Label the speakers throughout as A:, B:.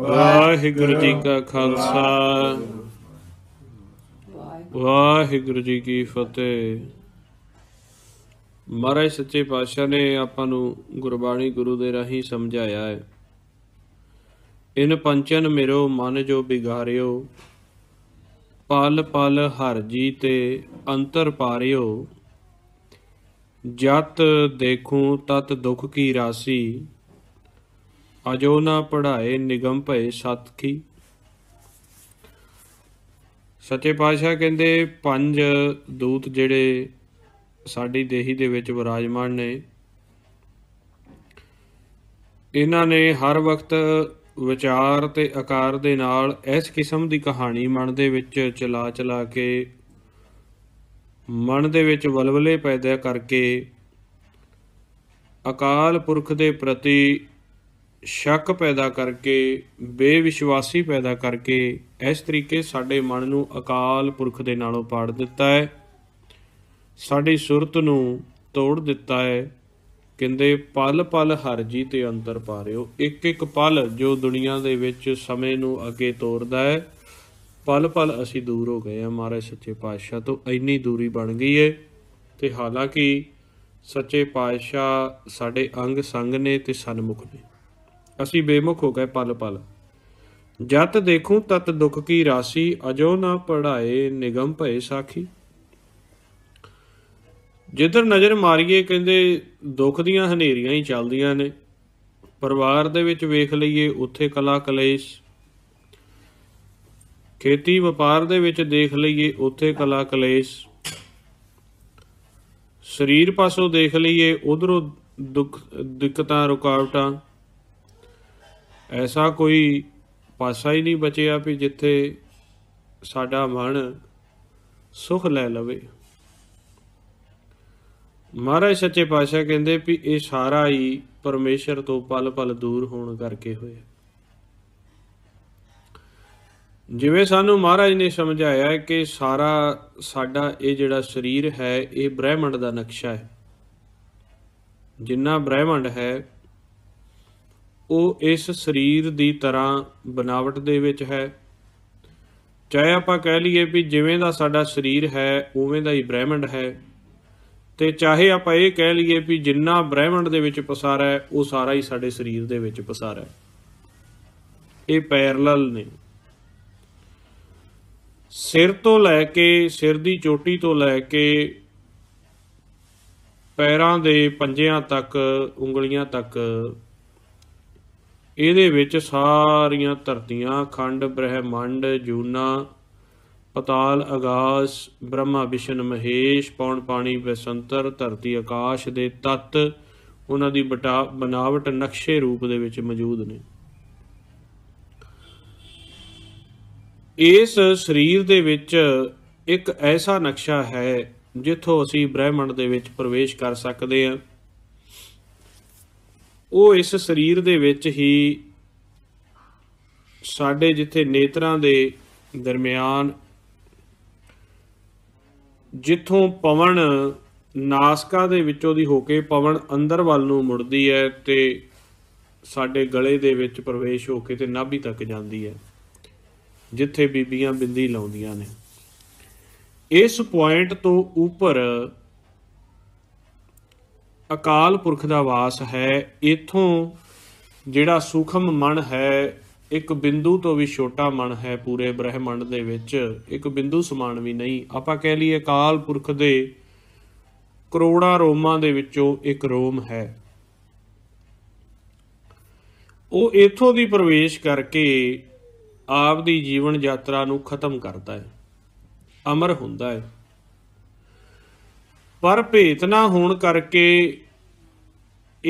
A: ਵਾਹਿਗੁਰੂ ਜੀ ਕਾ ਖਾਲਸਾ ਵਾਹਿਗੁਰੂ ਜੀ ਕੀ ਫਤਿਹ ਮਹਾਰਾਜ ਸੱਚੇ ਪਾਤਸ਼ਾਹ ਨੇ ਆਪਾਂ ਨੂੰ ਗੁਰਬਾਣੀ ਗੁਰੂ ਦੇ ਰਾਹੀਂ ਸਮਝਾਇਆ ਹੈ ਇਨ ਪੰਚਨ ਮੇਰੋ ਮਨ ਜੋ ਬਿਗਾਰਿਓ ਪਲ ਪਲ ਹਰ ਜੀ ਤੇ ਅੰਤਰ ਪਾਰਿਓ ਜਤ ਦੇਖੂ ਤਤ ਦੁਖ ਕੀ ਰਾਸੀ ਅਜੋ ਨਾ ਪੜਾਏ ਨਿਗਮ ਭਏ ਸਤਖੀ ਕੀ ਸੱਚੇ ਪਾਤਸ਼ਾਹ ਕਹਿੰਦੇ ਪੰਜ ਦੂਤ ਜਿਹੜੇ ਸਾਡੀ ਦੇਹੀ ਦੇ ਵਿੱਚ ਵਿਰਾਜਮਾਨ ਨੇ ਇਹਨਾਂ ਨੇ ਹਰ ਵਕਤ ਵਿਚਾਰ ਤੇ ਆਕਾਰ ਦੇ ਨਾਲ ਇਸ ਕਿਸਮ ਦੀ ਕਹਾਣੀ ਮਨ ਦੇ ਵਿੱਚ ਚਲਾ ਚਲਾ ਕੇ ਮਨ ਦੇ ਵਿੱਚ ਵਲਵਲੇ ਪੈਦਾ ਕਰਕੇ ਅਕਾਲ ਪੁਰਖ ਦੇ ਪ੍ਰਤੀ ਸ਼ੱਕ ਪੈਦਾ ਕਰਕੇ ਬੇਵਿਸ਼ਵਾਸੀ ਪੈਦਾ ਕਰਕੇ ਇਸ ਤਰੀਕੇ ਸਾਡੇ ਮਨ ਨੂੰ ਅਕਾਲ ਪੁਰਖ ਦੇ ਨਾਲੋਂ ਪਾੜ ਦਿੱਤਾ ਹੈ ਸਾਡੀ ਸੁਰਤ ਨੂੰ ਤੋੜ ਦਿੱਤਾ ਹੈ ਕਹਿੰਦੇ ਪਲ ਪਲ ਹਰ ਜੀ ਤੇ ਅੰਤਰ ਪਾ ਰਿਓ ਇੱਕ ਇੱਕ ਪਲ ਜੋ ਦੁਨੀਆ ਦੇ ਵਿੱਚ ਸਮੇਂ ਨੂੰ ਅੱਗੇ ਤੋਰਦਾ ਹੈ ਪਲ ਪਲ ਅਸੀਂ ਦੂਰ ਹੋ ਗਏ ਆ ਮਹਾਰਾਜ ਸੱਚੇ ਪਾਤਸ਼ਾਹ ਤੋਂ ਇੰਨੀ ਦੂਰੀ ਬਣ ਗਈ ਏ ਤੇ ਹਾਲਾਂਕਿ ਸੱਚੇ ਪਾਤਸ਼ਾਹ ਸਾਡੇ ਅੰਗ ਸੰਗ ਨੇ ਤੇ ਸਨਮੁਖ ਨੇ ਅਸੀਂ ਬੇਮੁਖ ਹੋ ਗਏ ਪਲ ਪਲ ਜਤ ਦੇਖੂੰ ਤਤ ਦੁੱਖ ਕੀ ਰਾਸੀ ਅਜੋ ਨਾ ਪੜਾਏ ਨਿਗਮ ਭਏ ਸਾਖੀ ਜਿੱਧਰ ਨਜ਼ਰ ਮਾਰੀਏ ਕਹਿੰਦੇ ਦੁੱਖ ਦੀਆਂ ਹਨੇਰੀਆਂ ਹੀ ਚੱਲਦੀਆਂ ਨੇ ਪਰਿਵਾਰ ਦੇ ਵਿੱਚ ਵੇਖ ਲਈਏ ਉੱਥੇ ਕਲਾ ਕਲੇਸ਼ ਖੇਤੀ ਵਪਾਰ ਦੇ ਵਿੱਚ ਦੇਖ ਲਈਏ ਉੱਥੇ ਕਲਾ ਕਲੇਸ਼ ਸਰੀਰ ਪਾਸੋਂ ਦੇਖ ਲਈਏ ਉਧਰੋਂ ਦੁੱਖ ਦਿੱਕਤਾਂ ਰੁਕਾਵਟਾਂ ਐਸਾ ਕੋਈ ਪਾਸਾ ਹੀ ਨਹੀਂ ਬਚਿਆ ਵੀ ਜਿੱਥੇ ਸਾਡਾ ਮਨ ਸੁਖ ਲੈ ਲਵੇ ਮਹਾਰਾਜ ਸੱਚੇ ਪਾਤਸ਼ਾਹ ਕਹਿੰਦੇ ਵੀ ਇਹ ਸਾਰਾ ਹੀ ਪਰਮੇਸ਼ਰ ਤੋਂ ਪਲ-ਪਲ ਦੂਰ ਹੋਣ ਕਰਕੇ ਹੋਇਆ ਜਿਵੇਂ ਸਾਨੂੰ ਮਹਾਰਾਜ ਨੇ ਸਮਝਾਇਆ ਕਿ ਸਾਰਾ ਸਾਡਾ ਇਹ ਜਿਹੜਾ ਸਰੀਰ ਹੈ ਇਹ ਬ੍ਰਹਿਮੰਡ ਦਾ ਨਕਸ਼ਾ ਹੈ ਜਿੰਨਾ ਬ੍ਰਹਿਮੰਡ ਹੈ ਉਹ ਇਸ ਸਰੀਰ ਦੀ ਤਰ੍ਹਾਂ ਬਨਾਵਟ ਦੇ ਵਿੱਚ ਹੈ ਚਾਹੇ ਆਪਾਂ ਕਹਿ ਲਈਏ ਵੀ ਜਿਵੇਂ ਦਾ ਸਾਡਾ ਸਰੀਰ ਹੈ ਉਵੇਂ ਦਾ ਹੀ ਬ੍ਰਹਿਮੰਡ ਹੈ ਤੇ ਚਾਹੇ ਆਪਾਂ ਇਹ ਕਹਿ ਲਈਏ ਵੀ ਜਿੰਨਾ ਬ੍ਰਹਿਮੰਡ ਦੇ ਵਿੱਚ ਪਸਾਰਾ ਹੈ ਉਹ ਸਾਰਾ ਹੀ ਸਾਡੇ ਸਰੀਰ ਦੇ ਵਿੱਚ ਪਸਾਰਾ ਹੈ ਇਹ ਪੈਰਲਲ ਨੇ ਸਿਰ ਤੋਂ ਲੈ ਕੇ ਸਿਰ ਦੀ ਚੋਟੀ ਤੋਂ ਲੈ ਕੇ ਪੈਰਾਂ ਦੇ ਪੰਜਿਆਂ ਤੱਕ ਉਂਗਲੀਆਂ ਤੱਕ ਇਹਦੇ ਵਿੱਚ ਸਾਰੀਆਂ ਧਰਤੀਆਂ ਖੰਡ ਬ੍ਰਹਿਮੰਡ ਜੂਨਾ ਪਤਾਲ ਅਗਾਸ ਬ੍ਰਹਮਾ ਵਿਸ਼ਨ ਮਹੇਸ਼ ਪੌਣ ਪਾਣੀ ਬਸੰਤਰ ਧਰਤੀ ਆਕਾਸ਼ ਦੇ ਤਤ ਉਹਨਾਂ ਦੀ ਬਟਾ ਨਕਸ਼ੇ ਰੂਪ ਦੇ ਵਿੱਚ ਮੌਜੂਦ ਨੇ ਇਸ ਸਰੀਰ ਦੇ ਵਿੱਚ ਇੱਕ ਐਸਾ ਨਕਸ਼ਾ ਹੈ ਜਿੱਥੋਂ ਅਸੀਂ ਬ੍ਰਹਿਮੰਡ ਦੇ ਵਿੱਚ ਪ੍ਰਵੇਸ਼ ਕਰ ਸਕਦੇ ਹਾਂ ਉਹ ਇਸ ਸਰੀਰ ਦੇ ਵਿੱਚ ਹੀ ਸਾਡੇ ਜਿੱਥੇ ਨੇਤਰਾਂ ਦੇ ਦਰਮਿਆਨ ਜਿੱਥੋਂ ਪਵਨ ਨਾਸਕਾ ਦੇ ਵਿੱਚੋਂ ਦੀ ਹੋ ਕੇ ਪਵਨ ਅੰਦਰ ਵੱਲ ਨੂੰ ਮੁੜਦੀ ਹੈ ਤੇ ਸਾਡੇ ਗਲੇ ਦੇ ਵਿੱਚ ਪ੍ਰਵੇਸ਼ ਹੋ ਕੇ ਤੇ ਨਾਭੀ ਤੱਕ ਜਾਂਦੀ ਹੈ ਜਿੱਥੇ ਬੀਬੀਆਂ ਬਿੰਦੀ ਲਾਉਂਦੀਆਂ ਨੇ ਇਸ ਪੁਆਇੰਟ ਤੋਂ ਉੱਪਰ ਅਕਾਲ ਪੁਰਖ ਦਾ ਵਾਸ ਹੈ ਇਥੋਂ ਜਿਹੜਾ ਸੂਖਮ ਮਨ ਹੈ ਇੱਕ ਬਿੰਦੂ ਤੋਂ ਵੀ ਛੋਟਾ ਮਨ ਹੈ ਪੂਰੇ ਬ੍ਰਹਿਮੰਡ ਦੇ ਵਿੱਚ ਇੱਕ ਬਿੰਦੂ ਸਮਾਨ ਵੀ ਨਹੀਂ ਆਪਾਂ ਕਹਿ ਲਈਏ ਅਕਾਲ ਪੁਰਖ ਦੇ ਕਰੋੜਾਂ ਰੋਮਾਂ ਦੇ ਵਿੱਚੋਂ ਇੱਕ ਰੋਮ ਹੈ ਉਹ ਇਥੋਂ ਦੀ ਪ੍ਰਵੇਸ਼ ਕਰਕੇ ਆਪ ਦੀ ਜੀਵਨ ਯਾਤਰਾ ਨੂੰ ਖਤਮ ਕਰਦਾ ਹੈ ਅਮਰ ਹੁੰਦਾ ਹੈ ਪਰ ਭੇਤ ਨਾ ਹੋਣ ਕਰਕੇ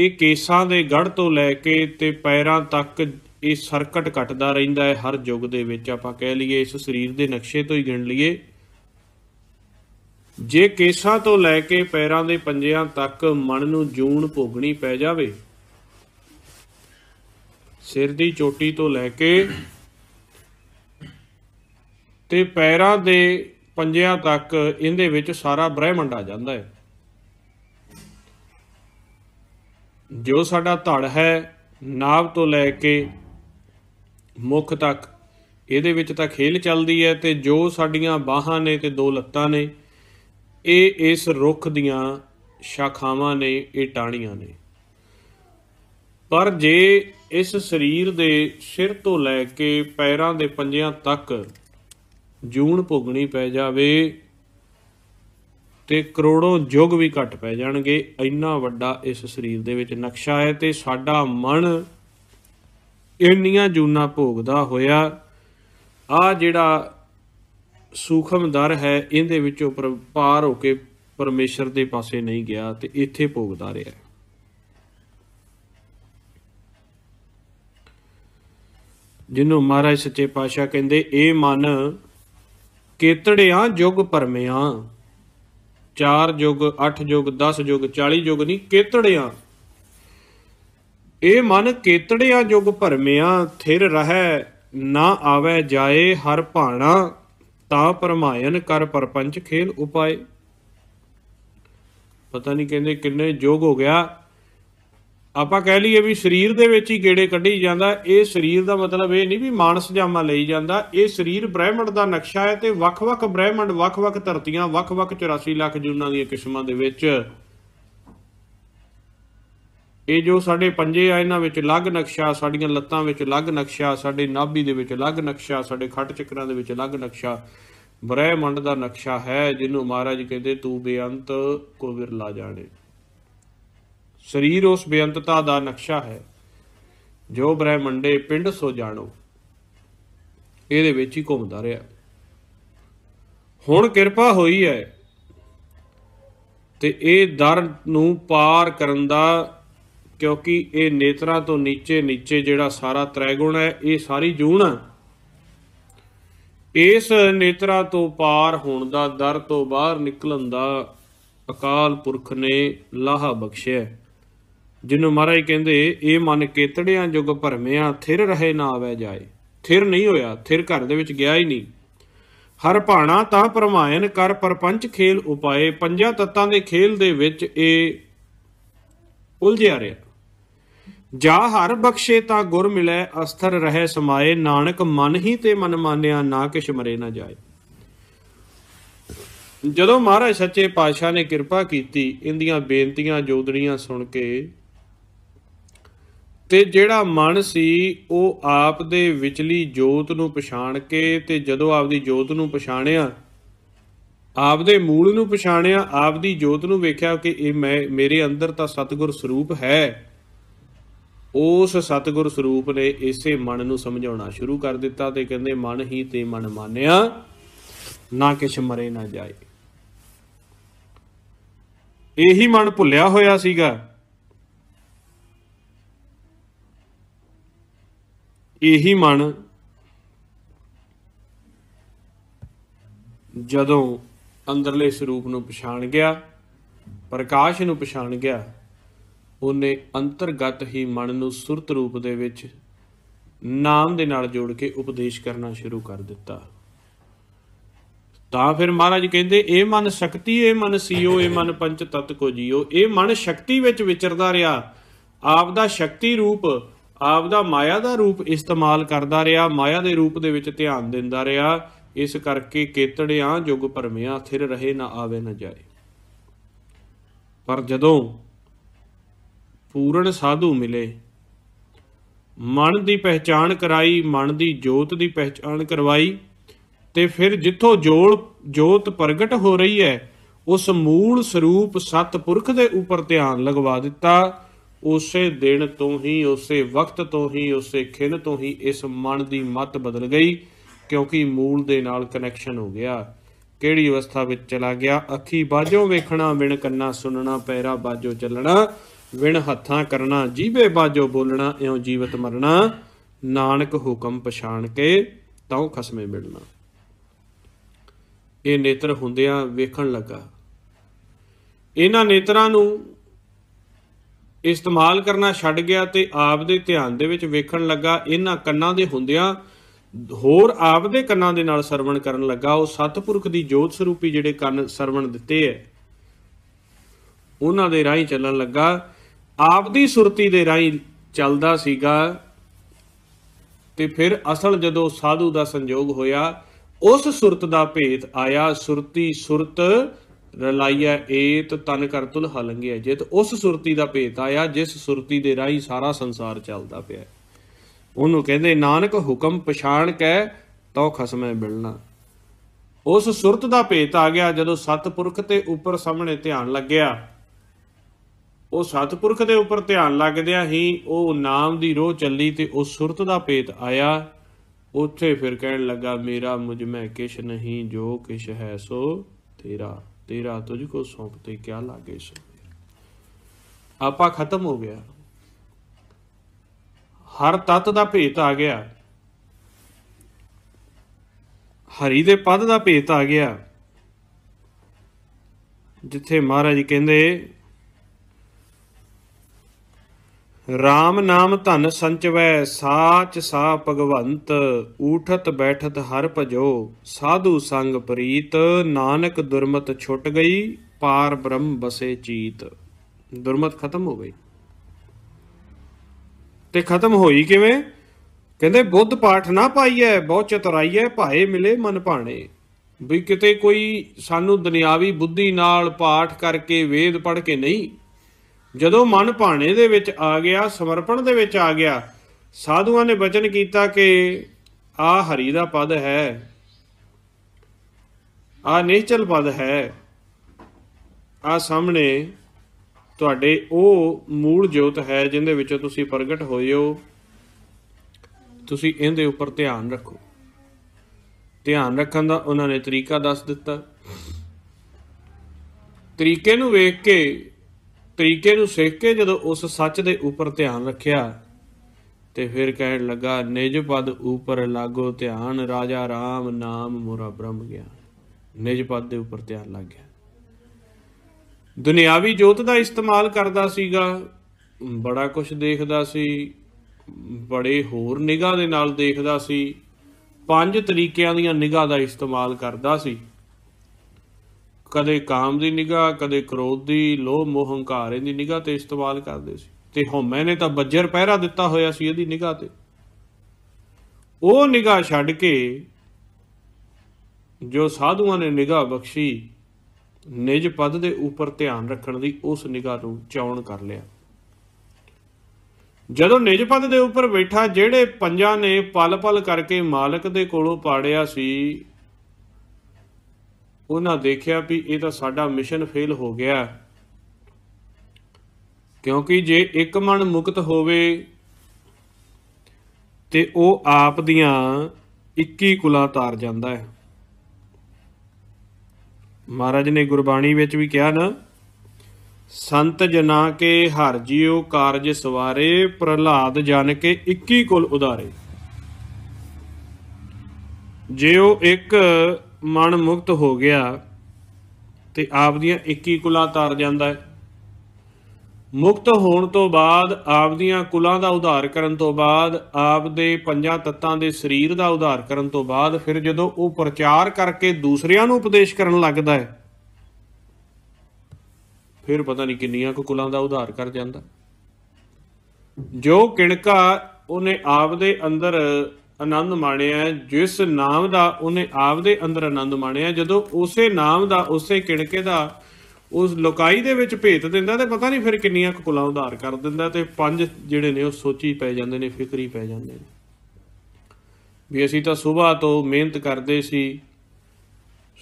A: ਇਹ ਕੇਸਾਂ ਦੇ ਗੜ ਤੋਂ ਲੈ ਕੇ ਤੇ ਪੈਰਾਂ ਤੱਕ ਇਹ ਸਰਕਟ ਘਟਦਾ ਰਹਿੰਦਾ ਹੈ ਹਰ ਯੁੱਗ ਦੇ ਵਿੱਚ ਆਪਾਂ ਕਹਿ ਲਈਏ ਇਸ ਸਰੀਰ ਦੇ ਨਕਸ਼ੇ ਤੋਂ ਹੀ ਗਿਣ ਲਈਏ ਜੇ ਕੇਸਾਂ ਤੋਂ ਲੈ ਕੇ ਪੈਰਾਂ ਦੇ ਪੰਜਿਆਂ ਤੱਕ ਮਨ ਨੂੰ ਜੂਣ ਭੋਗਣੀ ਪੈ ਜਾਵੇ ਸਿਰ ਦੀ ਚੋਟੀ ਤੋਂ ਲੈ ਕੇ ਤੇ ਪੈਰਾਂ ਦੇ ਪੰਜਿਆਂ ਤੱਕ ਇਹਦੇ ਵਿੱਚ ਸਾਰਾ ਬ੍ਰਹਿਮੰਡ ਆ ਜਾਂਦਾ ਹੈ ਜੋ ਸਾਡਾ ਧੜ ਹੈ ਨਾਭ ਤੋਂ ਲੈ ਕੇ ਮੁਖ ਤੱਕ ਇਹਦੇ ਵਿੱਚ ਤਾਂ ਖੇਲ ਚੱਲਦੀ ਹੈ ਤੇ ਜੋ ਸਾਡੀਆਂ ਬਾਹਾਂ ਨੇ ਤੇ ਦੋ ਲੱਤਾਂ ਨੇ ਇਹ ਇਸ ਰੁੱਖ ਦੀਆਂ ਸ਼ਾਖਾਵਾਂ ਨੇ ਇਹ ਟਾਣੀਆਂ ਨੇ ਪਰ ਜੇ ਇਸ ਸਰੀਰ ਦੇ ਸਿਰ ਤੋਂ ਲੈ ਕੇ ਪੈਰਾਂ ਦੇ ਪੰਜਿਆਂ ਤੱਕ ਜੂਣ ਭੋਗਣੀ ਪੈ ਜਾਵੇ ਤੇ ਕਰੋੜੋਂ ਯੁੱਗ ਵੀ ਘਟ ਪੈ ਜਾਣਗੇ ਇੰਨਾ ਵੱਡਾ ਇਸ ਸਰੀਰ ਦੇ ਵਿੱਚ ਨਕਸ਼ਾ ਹੈ ਤੇ ਸਾਡਾ ਮਨ ਇੰਨੀਆਂ ਜੂਨਾ ਭੋਗਦਾ ਹੋਇਆ ਆ ਜਿਹੜਾ ਸੂਖਮ ਦਰ ਹੈ ਇਹਦੇ ਵਿੱਚੋਂ ਪਾਰ ਹੋ ਕੇ ਪਰਮੇਸ਼ਰ ਦੇ ਪਾਸੇ ਨਹੀਂ ਗਿਆ ਤੇ ਇੱਥੇ ਭੋਗਦਾ ਰਿਹਾ ਜਿਹਨੂੰ ਮਹਾਰਾਜ ਸੱਚੇ ਪਾਤਸ਼ਾਹ ਕਹਿੰਦੇ ਇਹ ਮਨ ਕੇਤੜਿਆਂ ਜੁਗ ਪਰਮਿਆਂ ਚਾਰ ਜੁਗ ਅੱਠ ਜੁਗ 10 ਜੁਗ 40 ਜੁਗ ਨਹੀਂ ਕੇਤੜਿਆਂ ਇਹ ਮਨ ਕੇਤੜਿਆਂ ਜੁਗ ਭਰਮਿਆਂ ਥਿਰ ਰਹੈ ਨਾ ਆਵੇ ਜਾਏ ਹਰ ਭਾਣਾ ਤਾਂ ਪਰਮਾਇਨ ਕਰ ਪਰਪੰਚ ਖੇਲ ਉਪਾਏ ਪਤਾ ਨਹੀਂ ਕਹਿੰਦੇ ਕਿੰਨੇ ਜੋਗ ਹੋ ਗਿਆ ਆਪਾਂ ਕਹਿ ਲਈਏ ਵੀ ਸਰੀਰ ਦੇ ਵਿੱਚ ਹੀ ਗੇੜੇ ਕੱਢੀ ਜਾਂਦਾ ਇਹ ਸਰੀਰ ਦਾ ਮਤਲਬ ਇਹ ਨਹੀਂ ਵੀ ਮਾਨਸ ਜਾਮਾ ਲਈ ਜਾਂਦਾ ਇਹ ਸਰੀਰ ਬ੍ਰਹਿਮੰਡ ਦਾ ਨਕਸ਼ਾ ਹੈ ਤੇ ਵੱਖ-ਵੱਖ ਬ੍ਰਹਿਮੰਡ ਵੱਖ-ਵੱਖ ਧਰਤੀਆਂ ਵੱਖ-ਵੱਖ 84 ਲੱਖ ਜੂਨਾਂ ਦੀਆਂ ਕਿਸਮਾਂ ਦੇ ਵਿੱਚ ਇਹ ਜੋ ਸਾਡੇ ਪੰਜੇ ਆ ਇਹਨਾਂ ਵਿੱਚ ਅਲੱਗ ਨਕਸ਼ਾ ਸਾਡੀਆਂ ਲੱਤਾਂ ਵਿੱਚ ਅਲੱਗ ਨਕਸ਼ਾ ਸਾਡੇ ਨਾਭੀ ਦੇ ਵਿੱਚ ਅਲੱਗ ਨਕਸ਼ਾ ਸਾਡੇ ਖੱਟ ਚੱਕਰਾਂ ਦੇ ਵਿੱਚ ਅਲੱਗ ਨਕਸ਼ਾ ਬ੍ਰਹਿਮੰਡ ਦਾ ਨਕਸ਼ਾ ਹੈ ਜਿਹਨੂੰ ਮਹਾਰਾਜ ਕਹਿੰਦੇ ਤੂੰ ਬੇਅੰਤ ਕੋ ਵਿਰਲਾ ਜਾਣੇ ਸਰੀਰ ਉਸ ਬੇਅੰਤਤਾ ਦਾ ਨਕਸ਼ਾ ਹੈ ਜੋ ਬ੍ਰਹਿਮੰਡੇ ਪਿੰਡ ਸੋ ਜਾਣੋ ਇਹਦੇ ਵਿੱਚ ਹੀ ਘੁੰਮਦਾ ਰਿਹਾ ਹੁਣ ਕਿਰਪਾ ਹੋਈ ਹੈ ਤੇ ਇਹ ਦਰ ਨੂੰ ਪਾਰ ਕਰਨ ਦਾ ਕਿਉਂਕਿ ਇਹ ਨੇਤਰਾ ਤੋਂ ਨੀਚੇ ਨੀਚੇ ਜਿਹੜਾ ਸਾਰਾ ਤ੍ਰੈਗੁਣ ਹੈ ਇਹ ਸਾਰੀ ਜੂਨ ਹੈ ਇਸ ਨੇਤਰਾ ਤੋਂ ਪਾਰ ਹੋਣ ਦਾ ਦਰ ਤੋਂ ਬਾਹਰ ਨਿਕਲਣ ਦਾ ਅਕਾਲ ਪੁਰਖ ਨੇ ਲਾਹਾ ਬਖਸ਼ਿਆ ਜਿਹਨੂੰ ਮਹਾਰਾਜ ਕਹਿੰਦੇ ਇਹ ਮਨ ਕੇਤੜਿਆਂ ਜੁਗ ਭਰਮਿਆਂ ਥਿਰ ਰਹੇ ਨਾ ਆਵੇ ਜਾਏ ਥਿਰ ਨਹੀਂ ਹੋਇਆ ਥਿਰ ਘਰ ਦੇ ਵਿੱਚ ਗਿਆ ਹੀ ਨਹੀਂ ਹਰ ਭਾਣਾ ਤਾਂ ਪਰਮਾਇਨ ਕਰ ਪਰਪੰਚ ਖੇਲ ਉਪਾਏ ਪੰਜਾਂ ਤੱਤਾਂ ਦੇ ਖੇਲ ਦੇ ਵਿੱਚ ਇਹ ਉਲਝਿਆ ਰਿਹਾ ਜਾ ਹਰ ਬਖਸ਼ੇ ਤਾਂ ਗੁਰ ਮਿਲੇ ਅਸਥਰ ਰਹੇ ਸਮਾਏ ਨਾਨਕ ਮਨ ਹੀ ਤੇ ਮਨ ਮਾਨਿਆ ਨਾ ਕਿਛ ਮਰੇ ਨਾ ਜਾਏ ਜਦੋਂ ਮਹਾਰਾਜ ਸੱਚੇ ਪਾਤਸ਼ਾਹ ਨੇ ਕਿਰਪਾ ਕੀਤੀ ਇੰਦੀਆਂ ਬੇਨਤੀਆਂ ਜੋਦੜੀਆਂ ਸੁਣ ਕੇ ਤੇ ਜਿਹੜਾ ਮਨ ਸੀ ਉਹ ਆਪ ਦੇ ਵਿਚਲੀ ਜੋਤ ਨੂੰ ਪਛਾਣ ਕੇ ਤੇ ਜਦੋਂ ਆਪਦੀ ਜੋਤ ਨੂੰ ਪਛਾਣਿਆ ਆਪ ਦੇ ਮੂਲ ਨੂੰ ਪਛਾਣਿਆ ਆਪ ਦੀ ਜੋਤ ਨੂੰ ਵੇਖਿਆ ਕਿ ਇਹ ਮੈਂ ਮੇਰੇ ਅੰਦਰ ਤਾਂ ਸਤਗੁਰ ਸਰੂਪ ਹੈ ਉਸ ਸਤਗੁਰ ਸਰੂਪ ਨੇ ਇਸੇ ਮਨ ਨੂੰ ਸਮਝਾਉਣਾ ਸ਼ੁਰੂ ਕਰ ਦਿੱਤਾ ਤੇ ਕਹਿੰਦੇ ਮਨ ਹੀ ਤੇ ਮਨ ਮਾਨਿਆ ਨਾ ਕਿਛ ਮਰੇ ਨਾ ਜਾਏ ਇਹੀ ਮਨ ਭੁੱਲਿਆ ਹੋਇਆ ਸੀਗਾ ਇਹੀ ਮਨ ਜਦੋਂ ਅੰਦਰਲੇ ਸਰੂਪ ਨੂੰ ਪਛਾਣ ਗਿਆ ਪ੍ਰਕਾਸ਼ ਨੂੰ ਪਛਾਣ ਗਿਆ ਉਹਨੇ ਅੰਤਰਗਤ ਹੀ ਮਨ ਨੂੰ ਸੁਰਤ ਰੂਪ ਦੇ ਵਿੱਚ ਨਾਮ ਦੇ ਨਾਲ ਜੋੜ ਕੇ ਉਪਦੇਸ਼ ਕਰਨਾ ਸ਼ੁਰੂ ਕਰ ਦਿੱਤਾ ਤਾਂ ਫਿਰ ਮਹਾਰਾਜ ਕਹਿੰਦੇ ਇਹ ਮਨ ਸ਼ਕਤੀ ਇਹ ਮਨ ਸੀਓ ਇਹ ਮਨ ਪੰਚ ਤਤ ਕੋ ਜੀਓ ਇਹ ਮਨ ਸ਼ਕਤੀ ਵਿੱਚ ਵਿਚਰਦਾ ਰਿਹਾ ਆਪ ਦਾ ਸ਼ਕਤੀ ਰੂਪ ਆਪ ਦਾ ਮਾਇਆ ਦਾ ਰੂਪ ਇਸਤੇਮਾਲ ਕਰਦਾ ਰਿਹਾ ਮਾਇਆ ਦੇ ਰੂਪ ਦੇ ਵਿੱਚ ਧਿਆਨ ਦਿੰਦਾ ਰਿਹਾ ਇਸ ਕਰਕੇ ਕੇਤੜਿਆਂ ਜੁਗ ਪਰਮਿਆ ਥਿਰ ਰਹੇ ਨਾ ਆਵੇ ਨਾ ਜਾਏ ਪਰ ਜਦੋਂ ਪੂਰਨ ਸਾਧੂ ਮਿਲੇ ਮਨ ਦੀ ਪਹਿਚਾਣ ਕਰਾਈ ਮਨ ਦੀ ਜੋਤ ਦੀ ਪਹਿਚਾਣ ਕਰਵਾਈ ਤੇ ਫਿਰ ਜਿੱਥੋਂ ਜੋਲ ਜੋਤ ਪ੍ਰਗਟ ਹੋ ਰਹੀ ਹੈ ਉਸ ਮੂਲ ਸਰੂਪ ਸਤਪੁਰਖ ਦੇ ਉੱਪਰ ਧਿਆਨ ਲਗਵਾ ਦਿੱਤਾ ਉਸੇ ਦਿਨ ਤੋਂ ਹੀ ਉਸੇ ਵਕਤ ਤੋਂ ਹੀ ਉਸੇ ਖਿੰਨ ਤੋਂ ਹੀ ਇਸ ਮਨ ਦੀ ਮਤ ਬਦਲ ਗਈ ਕਿਉਂਕਿ ਮੂਲ ਦੇ ਨਾਲ ਕਨੈਕਸ਼ਨ ਹੋ ਗਿਆ ਕਿਹੜੀ ਅਵਸਥਾ ਵਿੱਚ ਚਲਾ ਗਿਆ ਅੱਖੀ ਬਾਝੋਂ ਵੇਖਣਾ ਵਿਣ ਕੰਨਾ ਸੁਣਨਾ ਪੈਰਾ ਬਾਝੋਂ ਚੱਲਣਾ ਵਿਣ ਹੱਥਾਂ ਕਰਨਾ ਜੀਵੇ ਬਾਝੋਂ ਬੋਲਣਾ ਇਉਂ ਜੀਵਤ ਮਰਨਾ ਨਾਨਕ ਹੁਕਮ ਪਛਾਣ ਕੇ ਤਉ ਖਸਮੇ ਮਿਲਣਾ ਇਹ ਨੇਤਰ ਹੁੰਦਿਆਂ ਵੇਖਣ ਲੱਗਾ ਇਹਨਾਂ ਨੇਤਰਾਂ ਨੂੰ ਇਸਤੇਮਾਲ ਕਰਨਾ ਛੱਡ ਗਿਆ ਤੇ ਆਪ ਦੇ ਧਿਆਨ ਦੇ ਵਿੱਚ ਵੇਖਣ ਲੱਗਾ ਇਹਨਾਂ ਕੰਨਾਂ ਦੇ ਹੁੰਦਿਆਂ ਹੋਰ ਆਪ ਦੇ ਕੰਨਾਂ ਦੇ ਨਾਲ ਸਰਵਣ ਕਰਨ ਲੱਗਾ ਉਹ ਸਤਪੁਰਖ ਦੀ ਜੋਤ ਸਰੂਪੀ ਜਿਹੜੇ ਕੰਨ ਸਰਵਣ ਦਿੱਤੇ ਐ ਉਹਨਾਂ ਦੇ ਰਾਹੀਂ ਚੱਲਣ ਲੱਗਾ ਆਪ ਦੀ ਸੁਰਤੀ ਦੇ ਰਾਹੀਂ ਚੱਲਦਾ ਸੀਗਾ ਤੇ ਫਿਰ ਅਸਲ ਜਦੋਂ ਸਾਧੂ ਦਾ ਸੰਜੋਗ ਹੋਇਆ ਉਸ ਸੁਰਤ ਦਾ ਭੇਤ ਆਇਆ ਸੁਰਤੀ ਸੁਰਤ ਰਲਾਈਆ ਏਤ ਤਨ ਤੁਲ ਹਲੰਗਿਆ ਤੇ ਉਸ ਸੁਰਤੀ ਦਾ ਭੇਤ ਆਇਆ ਜਿਸ ਸੁਰਤੀ ਦੇ ਰਾਹੀ ਸਾਰਾ ਸੰਸਾਰ ਚੱਲਦਾ ਪਿਆ ਉਹਨੂੰ ਕਹਿੰਦੇ ਨਾਨਕ ਹੁਕਮ ਪਛਾਣ ਕੈ ਤੋ ਖਸਮੈ ਮਿਲਣਾ ਉਸ ਸੁਰਤ ਦਾ ਭੇਤ ਆ ਗਿਆ ਜਦੋਂ ਸਤਪੁਰਖ ਤੇ ਉੱਪਰ ਸਾਹਮਣੇ ਧਿਆਨ ਲੱਗਿਆ ਉਹ ਸਤਪੁਰਖ ਦੇ ਉੱਪਰ ਧਿਆਨ ਲੱਗਦਿਆਂ ਹੀ ਉਹ ਨਾਮ ਦੀ ਰੋਹ ਚੱਲੀ ਤੇ ਉਸ ਸੁਰਤ ਦਾ ਭੇਤ ਆਇਆ ਉੱਥੇ ਫਿਰ ਕਹਿਣ ਲੱਗਾ ਮੇਰਾ ਮੁਝ ਮੈਂ ਕਿਛ ਨਹੀਂ ਜੋ ਕਿਛ ਹੈ ਸੋ ਤੇਰਾ ਕੋ ਸੌਂਪ ਤੇ ਕਿਆ ਲਾਗੇ ਸੋ ਆਪਾ ਖਤਮ ਹੋ ਗਿਆ ਹਰ ਤਤ ਦਾ ਭੇਤ ਆ ਗਿਆ ਹਰੀ ਦੇ ਪਦ ਦਾ ਭੇਤ ਆ ਗਿਆ ਜਿੱਥੇ ਮਹਾਰਾਜ ਕਹਿੰਦੇ ਰਾਮ ਨਾਮ ਧਨ ਸੰਚਵੈ ਸਾਚ ਸਾ ਭਗਵੰਤ ਊਠਤ ਬੈਠਤ ਹਰ ਭਜੋ ਸਾਧੂ ਸੰਗ ਪ੍ਰੀਤ ਨਾਨਕ ਦੁਰਮਤ ਛੁੱਟ ਗਈ ਪਾਰ ਬ੍ਰਹਮ ਬਸੇ ਚੀਤ ਦੁਰਮਤ ਖਤਮ ਹੋ ਗਈ ਤੇ ਖਤਮ ਹੋਈ ਕਿਵੇਂ ਕਹਿੰਦੇ ਬੁੱਧ ਪਾਠ ਨਾ ਪਾਈਐ ਬਹੁ ਚਤਰਾਈਐ ਭਾਏ ਮਿਲੇ ਮਨ ਭਾਣੇ ਵੀ ਕਿਤੇ ਕੋਈ ਸਾਨੂੰ ਦੁਨਿਆਵੀ ਬੁੱਧੀ ਨਾਲ ਪਾਠ ਕਰਕੇ ਵੇਦ ਪੜ੍ਹ ਕੇ ਨਹੀਂ ਜਦੋਂ ਮਨ ਭਾਣੇ ਦੇ ਵਿੱਚ ਆ ਗਿਆ ਸਮਰਪਣ ਦੇ ਵਿੱਚ ਆ ਗਿਆ ਸਾਧੂਆਂ ਨੇ ਬਚਨ ਕੀਤਾ ਕਿ ਆ ਹਰੀ ਦਾ ਪਦ ਹੈ ਆ ਨਿਸ਼ਚਲ ਪਦ ਹੈ ਆ ਸਾਹਮਣੇ ਤੁਹਾਡੇ ਉਹ ਮੂਲ ਜੋਤ ਹੈ ਜਿੰਦੇ ਵਿੱਚ ਤੁਸੀਂ ਪ੍ਰਗਟ ਹੋਏ ਹੋ ਤੁਸੀਂ ਇਹਦੇ ਉੱਪਰ ਧਿਆਨ ਰੱਖੋ ਧਿਆਨ ਰੱਖਣ ਦਾ ਉਹਨਾਂ ਨੇ ਤਰੀਕਾ ਦੱਸ ਦਿੱਤਾ ਤਰੀਕੇ ਨੂੰ ਵੇਖ ਕੇ ਤਰੀਕੇ ਨੂੰ ਸਿੱਖ ਕੇ ਜਦੋਂ ਉਸ ਸੱਚ ਦੇ ਉੱਪਰ ਧਿਆਨ ਰੱਖਿਆ ਤੇ ਫਿਰ ਕਹਿਣ ਲੱਗਾ ਨਿਜ ਪਦ ਉੱਪਰ ਲਾਗੋ ਧਿਆਨ ਰਾਜਾ RAM ਨਾਮ ਮੋਰਾ ਬ੍ਰਹਮ ਗਿਆ ਨਿਜ ਪਦ ਦੇ ਉੱਪਰ ਧਿਆਨ ਲੱਗ ਗਿਆ ਦੁਨਿਆਵੀ ਜੋਤ ਦਾ ਇਸਤੇਮਾਲ ਕਰਦਾ ਸੀਗਾ ਬੜਾ ਕੁਝ ਦੇਖਦਾ ਸੀ ਬੜੇ ਹੋਰ ਨਿਗਾਹ ਦੇ ਨਾਲ ਦੇਖਦਾ ਸੀ ਪੰਜ ਤਰੀਕਿਆਂ ਦੀਆਂ ਨਿਗਾਹ ਦਾ ਇਸਤੇਮਾਲ ਕਰਦਾ ਸੀ ਕਦੇ ਕਾਮ ਦੀ ਨਿਗਾਹ ਕਦੇ ਕ੍ਰੋਧ ਦੀ ਲੋਭ ਮੋਹ ਹੰਕਾਰ ਦੀ ਨਿਗਾਹ ਤੇ ਇਸਤੇਮਾਲ ਕਰਦੇ ਸੀ ਤੇ ਹਉਮੈ ਨੇ ਤਾਂ ਬੱਜਰ ਪਹਿਰਾ ਦਿੱਤਾ ਹੋਇਆ ਸੀ ਇਹਦੀ ਨਿਗਾਹ ਤੇ ਉਹ ਨਿਗਾਹ ਛੱਡ ਕੇ ਜੋ ਸਾਧੂਆਂ ਨੇ ਨਿਗਾਹ ਬਖਸ਼ੀ ਨਿਜ ਪਦ ਦੇ ਉੱਪਰ ਧਿਆਨ ਰੱਖਣ ਦੀ ਉਸ ਨਿਗਾਹ ਨੂੰ ਚਾਉਣ ਕਰ ਲਿਆ ਜਦੋਂ ਨਿਜ ਪਦ ਦੇ ਉੱਪਰ ਬੈਠਾ ਜਿਹੜੇ ਪੰਜਾਂ ਨੇ ਪਲ ਪਲ ਕਰਕੇ ਮਾਲਕ ਦੇ ਕੋਲੋਂ ਪਾੜਿਆ ਸੀ ਉਹਨਾਂ ਦੇਖਿਆ ਵੀ ਇਹ ਤਾਂ ਸਾਡਾ ਮਿਸ਼ਨ ਫੇਲ ਹੋ ਗਿਆ ਕਿਉਂਕਿ ਜੇ ਇੱਕ ਮਨ ਮੁਕਤ ਹੋਵੇ ਤੇ ਉਹ ਆਪ ਦੀਆਂ 21 ਕੁਲਾ ਤਾਰ ਜਾਂਦਾ ਹੈ ਮਹਾਰਾਜ ਨੇ ਗੁਰਬਾਣੀ ਵਿੱਚ ਵੀ ਕਿਹਾ ਨਾ ਸੰਤ ਜਨਾ ਕੇ ਹਰ ਜਿਉ ਕਾਰਜ ਸਵਾਰੇ ਪ੍ਰਹਲਾਦ ਜਨ ਕੇ 21 ਕੁਲ ਉਦਾਰੇ ਜੇ ਉਹ ਇੱਕ ਮਨ ਮੁਕਤ ਹੋ ਗਿਆ ਤੇ ਆਪ ਦੀਆਂ 21 ਕੁਲਾਂ ਤਰ ਜਾਂਦਾ ਹੈ ਮੁਕਤ ਹੋਣ ਤੋਂ ਬਾਅਦ ਆਪ ਦੀਆਂ ਕੁਲਾਂ ਦਾ ਉਧਾਰ ਕਰਨ ਤੋਂ ਬਾਅਦ ਆਪ ਦੇ ਪੰਜਾਂ ਤੱਤਾਂ ਦੇ ਸਰੀਰ ਦਾ ਉਧਾਰ ਕਰਨ ਤੋਂ ਬਾਅਦ ਫਿਰ ਜਦੋਂ ਉਹ ਪ੍ਰਚਾਰ ਕਰਕੇ ਦੂਸਰਿਆਂ ਨੂੰ ਉਪਦੇਸ਼ ਕਰਨ ਲੱਗਦਾ ਹੈ ਫਿਰ ਪਤਾ ਨਹੀਂ ਕਿੰਨੀਆਂ ਕੁ ਕੁਲਾਂ ਦਾ ਉਧਾਰ ਕਰ ਜਾਂਦਾ ਜੋ ਕਿਣਕਾ ਉਹਨੇ ਆਪ ਦੇ ਅੰਦਰ ਆਨੰਦ ਮਾਣਿਆ ਜਿਸ ਨਾਮ ਦਾ ਉਹਨੇ ਆਪਦੇ ਅੰਦਰ ਆਨੰਦ ਮਾਣਿਆ ਜਦੋਂ ਉਸੇ ਨਾਮ ਦਾ ਉਸੇ ਕਿਣਕੇ ਦਾ ਉਸ ਲੋਕਾਈ ਦੇ ਵਿੱਚ ਭੇਤ ਦਿੰਦਾ ਤੇ ਪਤਾ ਨਹੀਂ ਫਿਰ ਕਿੰਨੀਆਂ ਕੁਕਲਾ ਉਧਾਰ ਕਰ ਦਿੰਦਾ ਤੇ ਪੰਜ ਜਿਹੜੇ ਨੇ ਉਹ ਸੋਚੀ ਪੈ ਜਾਂਦੇ ਨੇ ਫਿਕਰੀ ਪੈ ਜਾਂਦੇ ਨੇ ਵੀ ਅਸੀਂ ਤਾਂ ਸਵੇਰ ਤੋਂ ਮਿਹਨਤ ਕਰਦੇ ਸੀ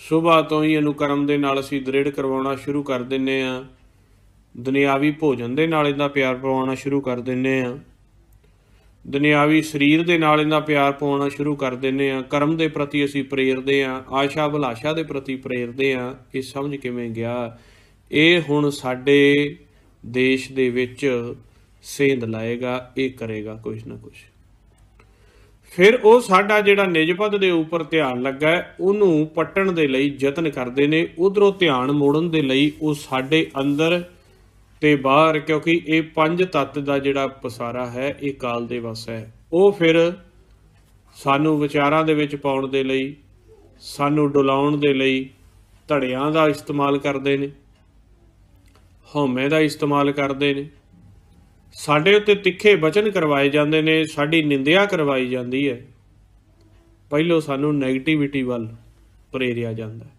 A: ਸਵੇਰ ਤੋਂ ਹੀ ਇਹਨੂੰ ਕਰਮ ਦੇ ਨਾਲ ਅਸੀਂ ਦ੍ਰਿੜ ਕਰਵਾਉਣਾ ਸ਼ੁਰੂ ਕਰ ਦਿੰਨੇ ਆ ਦੁਨਿਆਵੀ ਭੋਜਨ ਦੇ ਨਾਲ ਇਹਦਾ ਪਿਆਰ ਪਵਾਉਣਾ ਸ਼ੁਰੂ ਕਰ ਦਿੰਨੇ ਆ ਦੁਨਿਆਵੀ ਸਰੀਰ ਦੇ ਨਾਲ ਇਹਨਾਂ ਪਿਆਰ ਪਾਉਣਾ ਸ਼ੁਰੂ ਕਰ ਦਿੰਨੇ ਆ ਕਰਮ ਦੇ ਪ੍ਰਤੀ ਅਸੀਂ ਪ੍ਰੇਰਦੇ ਆ ਆਸ਼ਾ ਭਲਾਸ਼ਾ ਦੇ ਪ੍ਰਤੀ ਪ੍ਰੇਰਦੇ ਆ ਇਹ ਸਮਝ ਕਿਵੇਂ ਗਿਆ ਇਹ ਹੁਣ ਸਾਡੇ ਦੇਸ਼ ਦੇ ਵਿੱਚ ਸੇਂਦ ਲਾਏਗਾ ਇਹ ਕਰੇਗਾ ਕੁਝ ਨਾ ਕੁਝ ਫਿਰ ਉਹ ਸਾਡਾ ਜਿਹੜਾ ਨਿਜਪਦ ਦੇ ਉੱਪਰ ਧਿਆਨ ਲੱਗਾ ਉਹਨੂੰ ਪਟਣ ਦੇ ਲਈ ਯਤਨ ਕਰਦੇ ਨੇ ਉਧਰੋਂ ਧਿਆਨ ਮੋੜਨ ਦੇ ਲਈ ਉਹ ਸਾਡੇ ਅੰਦਰ ਤੇ ਬਾਹਰ ਕਿਉਂਕਿ ਇਹ ਪੰਜ ਤੱਤ ਦਾ ਜਿਹੜਾ ਪਸਾਰਾ ਹੈ ਇਹ ਕਾਲ ਦੇ ਵਸ ਹੈ ਉਹ ਫਿਰ ਸਾਨੂੰ ਵਿਚਾਰਾਂ ਦੇ ਵਿੱਚ ਪਾਉਣ ਦੇ ਲਈ ਸਾਨੂੰ ਡੁਲਾਉਣ ਦੇ ਲਈ ਧੜਿਆਂ ਦਾ ਇਸਤੇਮਾਲ ਕਰਦੇ ਨੇ ਹਉਮੈ ਦਾ ਇਸਤੇਮਾਲ ਕਰਦੇ ਨੇ ਸਾਡੇ ਉੱਤੇ ਤਿੱਖੇ ਬਚਨ ਕਰਵਾਏ ਜਾਂਦੇ ਨੇ ਸਾਡੀ ਨਿੰਦਿਆ ਕਰਵਾਈ ਜਾਂਦੀ ਹੈ ਪਹਿਲੋ ਸਾਨੂੰ 네ਗੇਟਿਵਿਟੀ ਵੱਲ ਪ੍ਰੇਰਿਆ ਜਾਂਦਾ